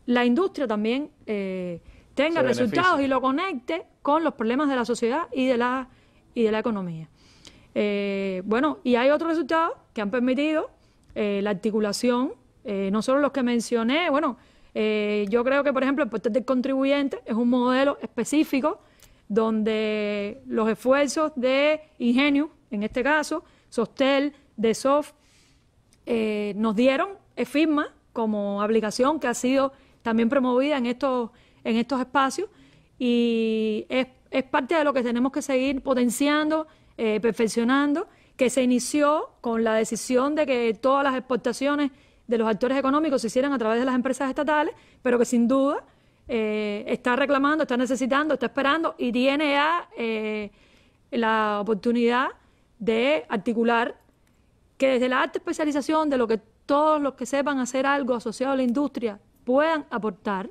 la industria también eh, tenga resultados y lo conecte con los problemas de la sociedad y de la, y de la economía. bueno, y hay otros resultados que han permitido la articulación eh, no solo los que mencioné, bueno, eh, yo creo que, por ejemplo, el portal del contribuyente es un modelo específico donde los esfuerzos de Ingenio, en este caso, Sostel, de Soft, eh, nos dieron firma como aplicación que ha sido también promovida en estos, en estos espacios y es, parte de lo que tenemos que seguir potenciando, perfeccionando, que se inició con la decisión de que todas las exportaciones de los actores económicos se hicieran a través de las empresas estatales, pero que sin duda eh, está reclamando, está necesitando, está esperando y tiene ya eh, la oportunidad de articular que desde la alta especialización, de lo que todos los que sepan hacer algo asociado a la industria puedan aportar,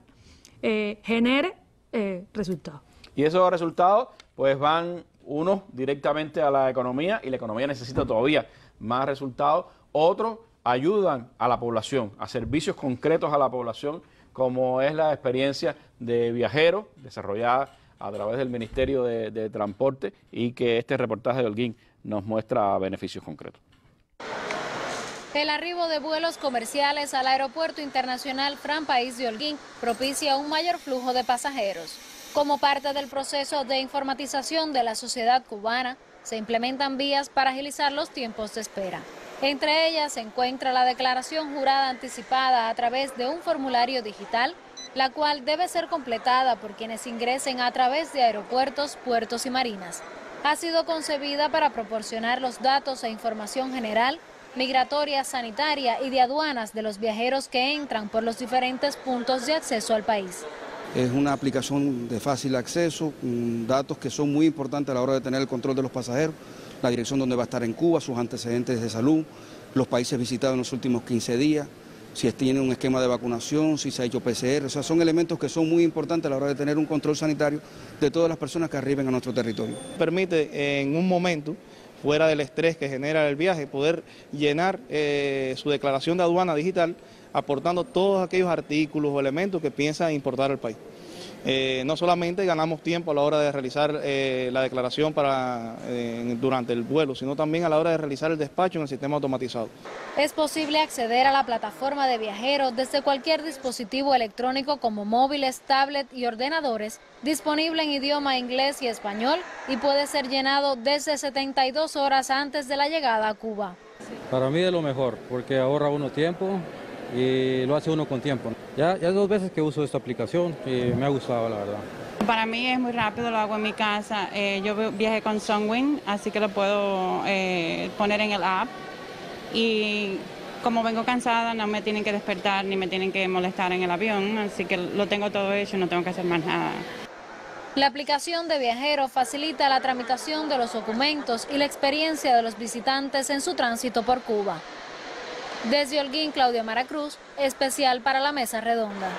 eh, genere resultados. Y esos resultados pues van unos directamente a la economía y la economía necesita todavía más resultados, otros ayudan a la población, a servicios concretos a la población, como es la experiencia de viajeros desarrollada a través del Ministerio de, de Transporte y que este reportaje de Holguín nos muestra beneficios concretos. El arribo de vuelos comerciales al Aeropuerto Internacional Fran País de Holguín propicia un mayor flujo de pasajeros. Como parte del proceso de informatización de la sociedad cubana, se implementan vías para agilizar los tiempos de espera. Entre ellas se encuentra la declaración jurada anticipada a través de un formulario digital, la cual debe ser completada por quienes ingresen a través de aeropuertos, puertos y marinas. Ha sido concebida para proporcionar los datos e información general, migratoria, sanitaria y de aduanas de los viajeros que entran por los diferentes puntos de acceso al país. Es una aplicación de fácil acceso, mm, datos que son muy importantes a la hora de tener el control de los pasajeros la dirección donde va a estar en Cuba, sus antecedentes de salud, los países visitados en los últimos 15 días, si tiene un esquema de vacunación, si se ha hecho PCR, o sea, son elementos que son muy importantes a la hora de tener un control sanitario de todas las personas que arriben a nuestro territorio. Permite en un momento fuera del estrés que genera el viaje, poder llenar eh, su declaración de aduana digital aportando todos aquellos artículos o elementos que piensa importar al país. Eh, no solamente ganamos tiempo a la hora de realizar eh, la declaración para, eh, durante el vuelo, sino también a la hora de realizar el despacho en el sistema automatizado. Es posible acceder a la plataforma de viajeros desde cualquier dispositivo electrónico como móviles, tablet y ordenadores, disponible en idioma inglés y español y puede ser llenado desde 72 horas antes de la llegada a Cuba. Para mí es lo mejor, porque ahorra uno tiempo, y lo hace uno con tiempo. Ya, dos veces que uso esta aplicación y me ha gustado la verdad. Para mí es muy rápido, lo hago en mi casa. Eh, yo viajé con Sunwing, así que lo puedo eh, poner en el app. Y como vengo cansada, no me tienen que despertar ni me tienen que molestar en el avión, así que lo tengo todo hecho, no tengo que hacer más nada. La aplicación de Viajero facilita la tramitación de los documentos y la experiencia de los visitantes en su tránsito por Cuba. Desde Holguín, Claudia Maracruz, especial para la mesa redonda.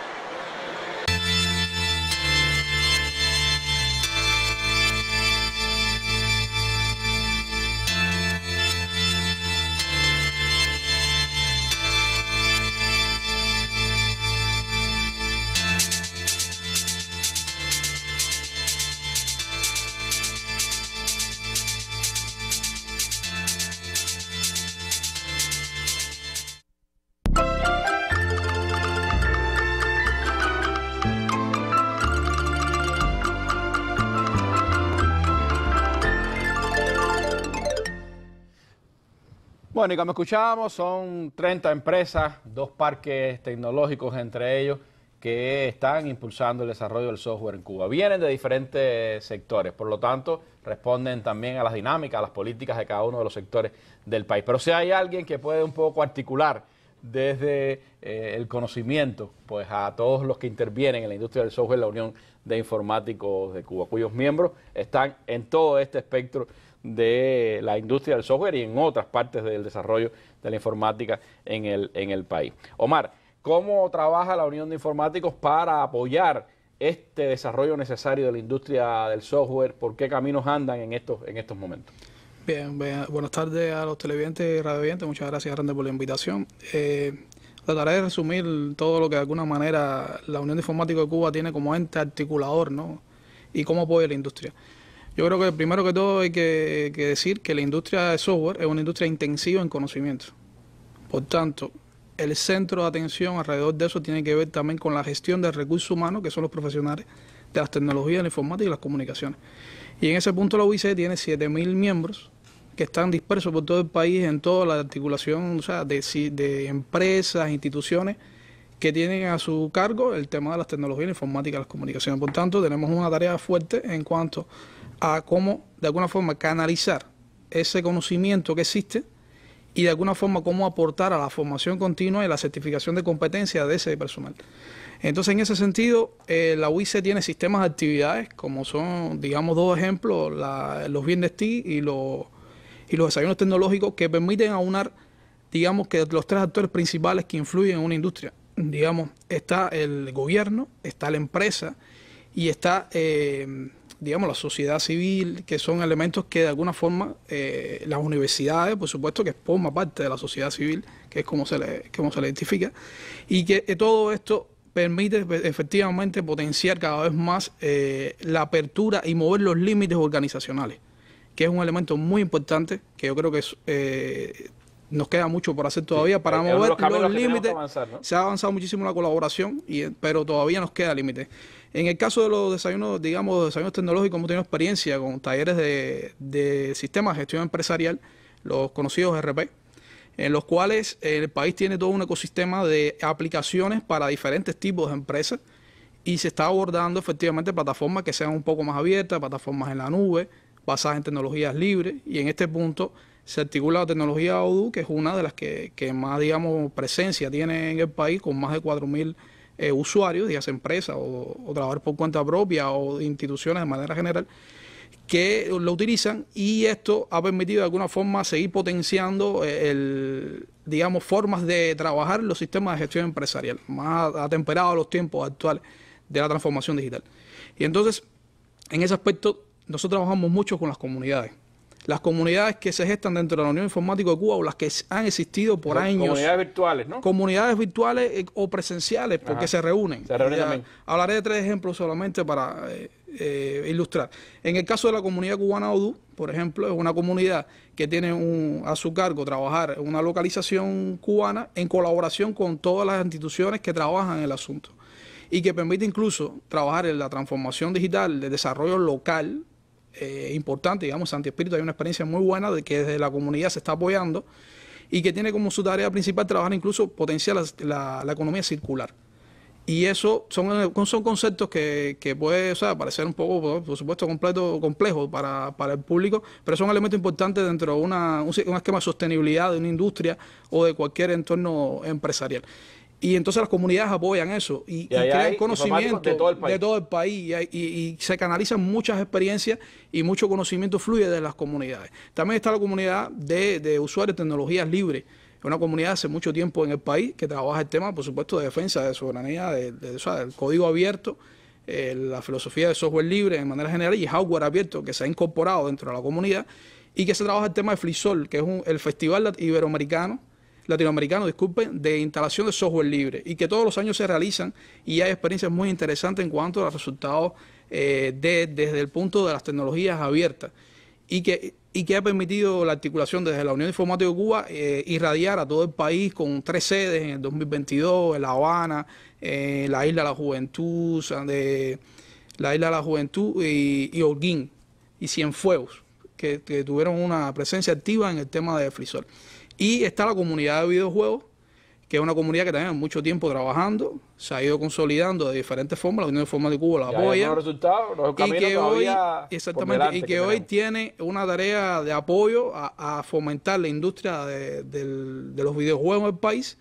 Bueno, y como escuchábamos, son 30 empresas, dos parques tecnológicos entre ellos, que están impulsando el desarrollo del software en Cuba. Vienen de diferentes sectores, por lo tanto, responden también a las dinámicas, a las políticas de cada uno de los sectores del país. Pero si hay alguien que puede un poco articular desde eh, el conocimiento pues a todos los que intervienen en la industria del software la Unión de Informáticos de Cuba, cuyos miembros están en todo este espectro de la industria del software y en otras partes del desarrollo de la informática en el, en el país. Omar, ¿cómo trabaja la Unión de Informáticos para apoyar este desarrollo necesario de la industria del software? ¿Por qué caminos andan en estos, en estos momentos? Bien, buenas tardes a los televidentes y radiovidentes. Muchas gracias, Grande, por la invitación. Eh, trataré de resumir todo lo que de alguna manera la Unión de Informáticos de Cuba tiene como ente articulador, ¿no? Y cómo apoya la industria. Yo creo que primero que todo hay que, decir que la industria de software es una industria intensiva en conocimiento. Por tanto, el centro de atención alrededor de eso tiene que ver también con la gestión de recursos humanos, que son los profesionales de las tecnologías, la informática y las comunicaciones. Y en ese punto la UIC tiene 7.000 miembros que están dispersos por todo el país en toda la articulación o sea, de, de empresas, instituciones que tienen a su cargo el tema de las tecnologías, la informática y las comunicaciones. Por tanto, tenemos una tarea fuerte en cuanto a cómo, de alguna forma, canalizar ese conocimiento que existe y de alguna forma cómo aportar a la formación continua y la certificación de competencia de ese personal. Entonces, en ese sentido, eh, la UICE tiene sistemas de actividades, como son, digamos, dos ejemplos, los bienes TI y los, y los desayunos tecnológicos que permiten aunar, digamos, que los tres actores principales que influyen en una industria. Digamos, está el gobierno, está la empresa y está... Eh, digamos, la sociedad civil, que son elementos que de alguna forma eh, las universidades, por supuesto, que forma parte de la sociedad civil, que es como se le, como se identifica, y que eh, todo esto permite pues, efectivamente potenciar cada vez más eh, la apertura y mover los límites organizacionales, que es un elemento muy importante que yo creo que nos queda mucho por hacer todavía para mover los, límites. Se ha avanzado muchísimo la colaboración, y, pero todavía nos queda límite. En el caso de los desayunos, digamos, desayunos tecnológicos, hemos tenido experiencia con talleres de, sistema sistemas de gestión empresarial, los conocidos RP, en los cuales el país tiene todo un ecosistema de aplicaciones para diferentes tipos de empresas y se está abordando efectivamente plataformas que sean un poco más abiertas, plataformas en la nube, basadas en tecnologías libres y en este punto se articula la tecnología ODU, que es una de las que, más, digamos, presencia tiene en el país, con más de 4.000 eh, usuarios, dígase empresas o, o trabajadores por cuenta propia o instituciones de manera general, que lo utilizan y esto ha permitido de alguna forma seguir potenciando eh, el, digamos, formas de trabajar los sistemas de gestión empresarial, más atemperados a los tiempos actuales de la transformación digital. Y entonces, en ese aspecto, nosotros trabajamos mucho con las comunidades las comunidades que se gestan dentro de la Unión Informática de Cuba o las que han existido por años. Comunidades virtuales, ¿no? Comunidades virtuales eh, o presenciales, porque se reúnen. Se reúnen también. Hablaré de tres ejemplos solamente para eh, eh, ilustrar. En el caso de la comunidad cubana ODU, por ejemplo, es una comunidad que tiene a su cargo trabajar en una localización cubana en colaboración con todas las instituciones que trabajan en el asunto y que permite incluso trabajar en la transformación digital, de desarrollo local eh, importante, digamos, Santi Espíritu, hay una experiencia muy buena de que desde la comunidad se está apoyando y que tiene como su tarea principal trabajar incluso potenciar la, economía circular. Y eso son, son conceptos que, que puede parecer un poco, por supuesto, completo, complejo para, el público, pero son elementos importantes dentro de una, un esquema de sostenibilidad de una industria o de cualquier entorno empresarial. Y entonces las comunidades apoyan eso y, crean conocimiento de todo el país, y, se canalizan muchas experiencias y mucho conocimiento fluye de las comunidades. También está la comunidad de, de usuarios de tecnologías libres, una comunidad hace mucho tiempo en el país que trabaja el tema, por supuesto, de defensa, de soberanía, del código abierto, eh, la filosofía de software libre de manera general y hardware abierto que se ha incorporado dentro de la comunidad y que se trabaja el tema de FreeSol que es el Festival Iberoamericano latinoamericano, disculpen, de instalación de software libre y que todos los años se realizan y hay experiencias muy interesantes en cuanto a los resultados eh, desde el punto de las tecnologías abiertas y que, que ha permitido la articulación desde la Unión Informática de Cuba eh, irradiar a todo el país con tres sedes en el 2022, en La Habana, en la Isla de la Juventud, de, la Isla de la Juventud y, Holguín y Cienfuegos, que, que tuvieron una presencia activa en el tema de Frisol. Y está la comunidad de videojuegos, que es una comunidad que también mucho tiempo trabajando, se ha ido consolidando de diferentes formas, la Unión de Forma de Cuba la apoya. y que hoy, exactamente, y que, hoy tiene una tarea de apoyo a, fomentar la industria de, de los videojuegos en el país,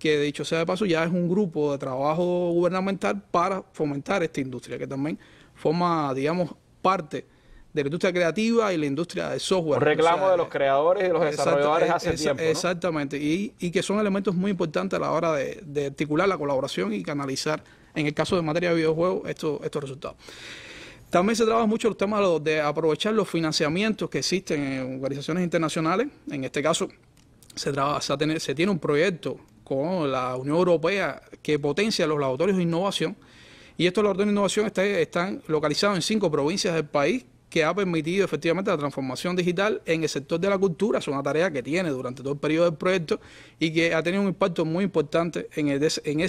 que dicho sea de paso, ya es un grupo de trabajo gubernamental para fomentar esta industria, que también forma, digamos, parte de la industria creativa y la industria de software. Un reclamo de los eh, creadores y los desarrolladores eh, hace tiempo. Exactamente, y, que son elementos muy importantes a la hora de, articular la colaboración y canalizar, en el caso de materia de videojuegos, estos, estos resultados. También se trabaja mucho el tema de aprovechar los financiamientos que existen en organizaciones internacionales. En este caso, se, trabaja, se, tiene, un proyecto con la Unión Europea que potencia los laboratorios de innovación. Y estos laboratorios de innovación están localizados en cinco provincias del país que ha permitido efectivamente la transformación digital en el sector de la cultura. Es una tarea que tiene durante todo el periodo del proyecto y que ha tenido un impacto muy importante en, ese, en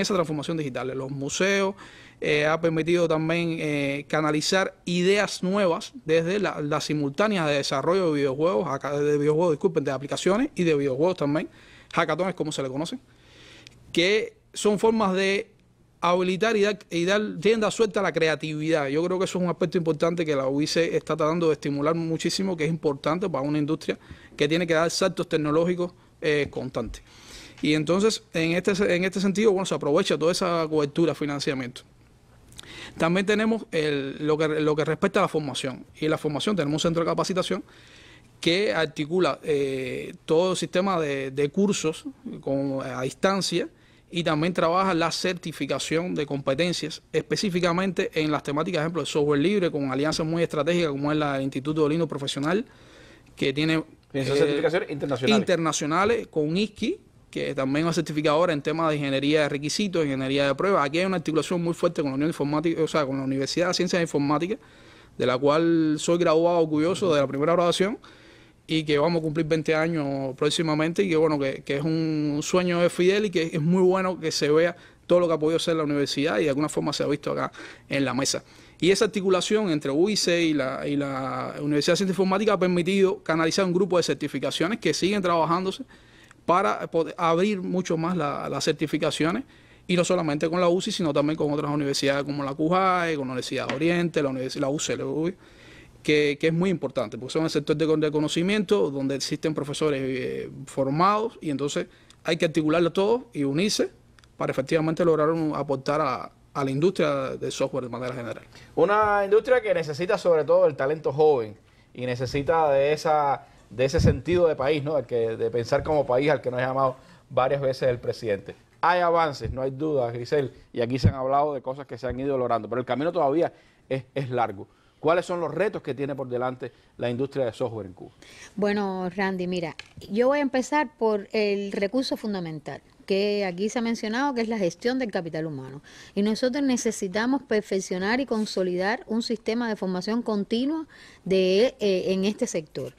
esa transformación digital. En los museos eh, ha permitido también eh, canalizar ideas nuevas desde las la simultáneas de desarrollo de videojuegos, de videojuegos, disculpen, de aplicaciones y de videojuegos también, hackatones como se le conocen, que son formas de habilitar y dar, y suelta a la creatividad. Yo creo que eso es un aspecto importante que la UICE está tratando de estimular muchísimo, que es importante para una industria que tiene que dar saltos tecnológicos eh, constantes. Y entonces, en este, en este sentido, bueno, se aprovecha toda esa cobertura, financiamiento. También tenemos lo, que, lo que respecta a la formación. Y en la formación tenemos un centro de capacitación que articula eh, todo el sistema de, cursos a distancia, y también trabaja la certificación de competencias, específicamente en las temáticas, ejemplo, de software libre, con alianzas muy estratégicas como es la del Instituto Lino Profesional, que tiene... Eh, certificaciones internacionales. internacionales con ISKI, que también es certificadora en temas de ingeniería de requisitos, ingeniería de pruebas. Aquí hay una articulación muy fuerte con la Unión Informática, o sea, con la Universidad de Ciencias Informáticas, de la cual soy graduado orgulloso de la primera graduación y que vamos a cumplir 20 años próximamente y que bueno, que, es un sueño de Fidel y que es muy bueno que se vea todo lo que ha podido hacer la universidad y de alguna forma se ha visto acá en la mesa. Y esa articulación entre UICE y la, Universidad de Ciencias Informática ha permitido canalizar un grupo de certificaciones que siguen trabajándose para poder abrir mucho más las certificaciones y no solamente con la UCI, sino también con otras universidades como la CUJAE, con la Universidad de Oriente, la, universidad, la UCLU que, es muy importante, porque son el sector de, conocimiento donde existen profesores eh, formados y entonces hay que articularlo todo y unirse para efectivamente lograr aportar a, la industria de software de manera general. Una industria que necesita sobre todo el talento joven y necesita de esa de ese sentido de país, de pensar como país al que nos ha llamado varias veces el presidente. Hay avances, no hay dudas, Grisel, y aquí se han hablado de cosas que se han ido logrando, pero el camino todavía es largo. ¿Cuáles son los retos que tiene por delante la industria de software en Cuba? Bueno, Randy, mira, yo voy a empezar por el recurso fundamental que aquí se ha mencionado, que es la gestión del capital humano. Y nosotros necesitamos perfeccionar y consolidar un sistema de formación continua de, eh, en este sector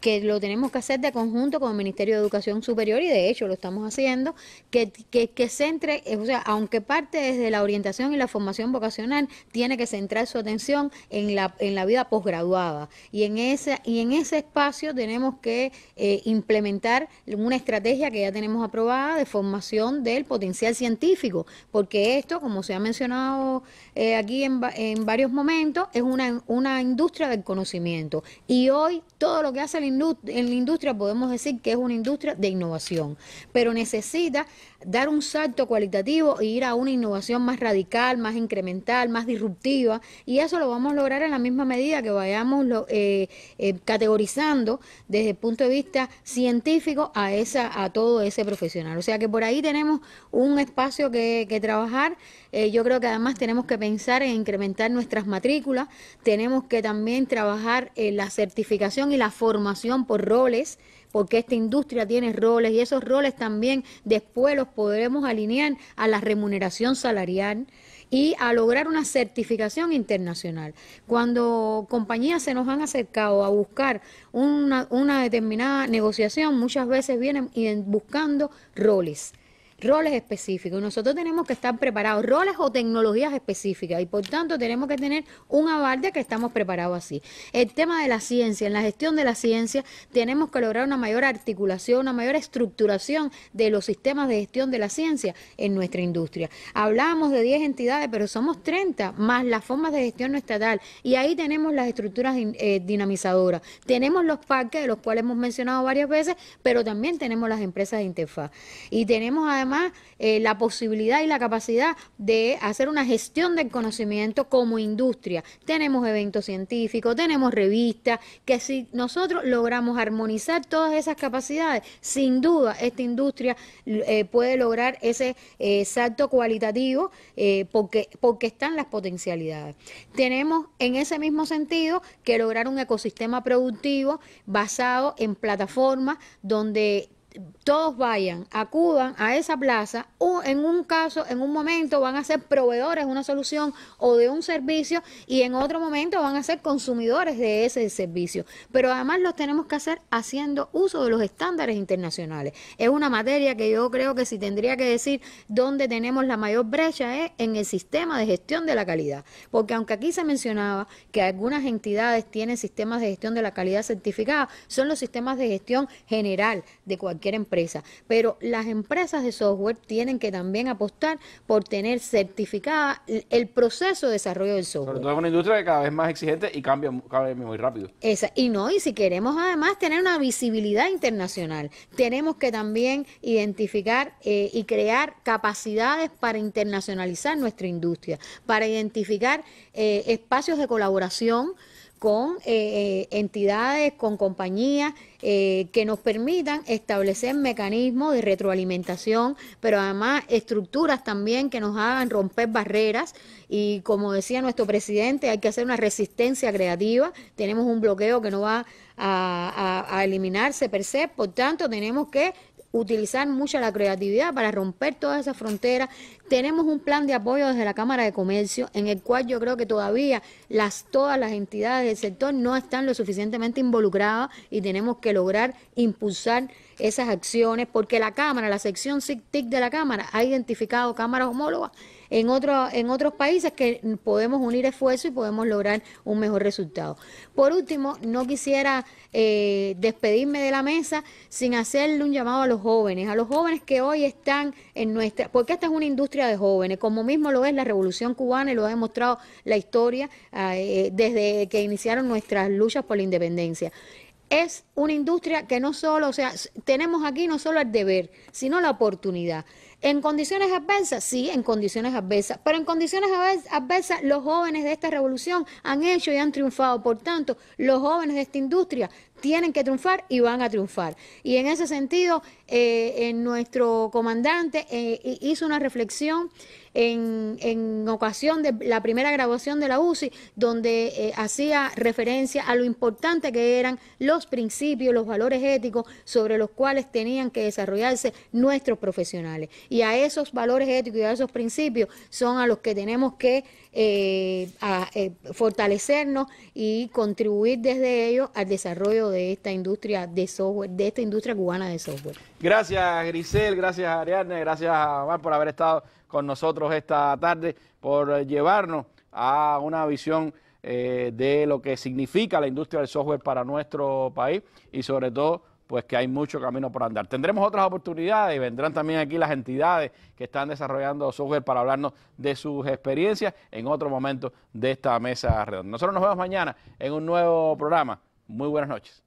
que lo tenemos que hacer de conjunto con el Ministerio de Educación Superior y de hecho lo estamos haciendo, que, que, centre, o sea, aunque parte desde la orientación y la formación vocacional, tiene que centrar su atención en la, en la vida posgraduada. Y en, ese, y en ese espacio tenemos que eh, implementar una estrategia que ya tenemos aprobada de formación del potencial científico, porque esto, como se ha mencionado eh, aquí en, varios momentos, es una, una industria del conocimiento. Y hoy todo lo que hace en la industria podemos decir que es una industria de innovación, pero necesita dar un salto cualitativo e ir a una innovación más radical, más incremental, más disruptiva. Y eso lo vamos a lograr en la misma medida que vayamos eh, eh, categorizando desde el punto de vista científico a, esa, a todo ese profesional. O sea que por ahí tenemos un espacio que, que trabajar. Eh, yo creo que además tenemos que pensar en incrementar nuestras matrículas. Tenemos que también trabajar en la certificación y la formación por roles porque esta industria tiene roles y esos roles también después los podremos alinear a la remuneración salarial y a lograr una certificación internacional. Cuando compañías se nos han acercado a buscar una, determinada negociación, muchas veces vienen buscando roles roles específicos. Nosotros tenemos que estar preparados, roles o tecnologías específicas, y por tanto tenemos que tener un aval que estamos preparados así. El tema de la ciencia, en la gestión de la ciencia, tenemos que lograr una mayor articulación, una mayor estructuración de los sistemas de gestión de la ciencia en nuestra industria. Hablábamos de 10 entidades, pero somos 30, más las formas de gestión no estatal, y ahí tenemos las estructuras eh, dinamizadoras. Tenemos los parques, de los cuales hemos mencionado varias veces, pero también tenemos las empresas de interfaz. Y tenemos además más eh, la posibilidad y la capacidad de hacer una gestión del conocimiento como industria. Tenemos eventos científicos, tenemos revistas, que si nosotros logramos armonizar todas esas capacidades, sin duda esta industria eh, puede lograr ese eh, salto cualitativo porque, porque están las potencialidades. Tenemos en ese mismo sentido que lograr un ecosistema productivo basado en plataformas donde todos vayan, acudan a esa plaza o en un caso, en un momento van a ser proveedores de una solución o de un servicio y en otro momento van a ser consumidores de ese servicio. Pero además los tenemos que hacer haciendo uso de los estándares internacionales. Es una materia que yo creo que si tendría que decir dónde tenemos la mayor brecha es en el sistema de gestión de la calidad. Porque aunque aquí se mencionaba que algunas entidades tienen sistemas de gestión de la calidad certificada, son los sistemas de gestión general de cualquier empresa, pero las empresas de software tienen que también apostar por tener certificada el proceso de desarrollo del software. es una industria que cada vez más exigente y cambia, vez muy rápido. Esa, y no, y si queremos además tener una visibilidad internacional, tenemos que también identificar eh, y crear capacidades para internacionalizar nuestra industria, para identificar eh, espacios de colaboración con eh, eh, entidades, con compañías eh, que nos permitan establecer mecanismos de retroalimentación, pero además estructuras también que nos hagan romper barreras. Y como decía nuestro presidente, hay que hacer una resistencia creativa. Tenemos un bloqueo que no va a eliminarse per se, por tanto tenemos que utilizar mucha la creatividad para romper todas esas fronteras. Tenemos un plan de apoyo desde la Cámara de Comercio en el cual yo creo que todavía las, todas las entidades del sector no están lo suficientemente involucradas y tenemos que lograr impulsar esas acciones, porque la Cámara, la sección CIC-TIC de la Cámara, ha identificado cámaras homólogas en, otro, en otros países que podemos unir esfuerzos y podemos lograr un mejor resultado. Por último, no quisiera eh, despedirme de la mesa sin hacerle un llamado a los jóvenes, a los jóvenes que hoy están en nuestra, porque esta es una industria de jóvenes, como mismo lo es la Revolución Cubana y lo ha demostrado la historia ah, eh, desde que iniciaron nuestras luchas por la independencia es una industria que no solo, o sea, tenemos aquí no solo el deber, sino la oportunidad. En condiciones adversas, sí, en condiciones adversas, pero en condiciones adversas los jóvenes de esta revolución han hecho y han triunfado. Por tanto, los jóvenes de esta industria tienen que triunfar y van a triunfar. Y en ese sentido, eh, en nuestro comandante eh, hizo una reflexión en, ocasión de la primera graduación de la UCI, donde eh, hacía referencia a lo importante que eran los principios, los valores éticos sobre los cuales tenían que desarrollarse nuestros profesionales. Y a esos valores éticos y a esos principios son a los que tenemos que eh, a eh, fortalecernos y contribuir desde ellos al desarrollo de esta industria de software, de esta industria cubana de software. Gracias Grisel, gracias Ariadne, gracias Omar por haber estado con nosotros esta tarde, por llevarnos a una visión eh, de lo que significa la industria del software para nuestro país y sobre todo pues que hay mucho camino por andar. Tendremos otras oportunidades y vendrán también aquí las entidades que están desarrollando software para hablarnos de sus experiencias en otro momento de esta mesa redonda. Nosotros nos vemos mañana en un nuevo programa. Muy buenas noches.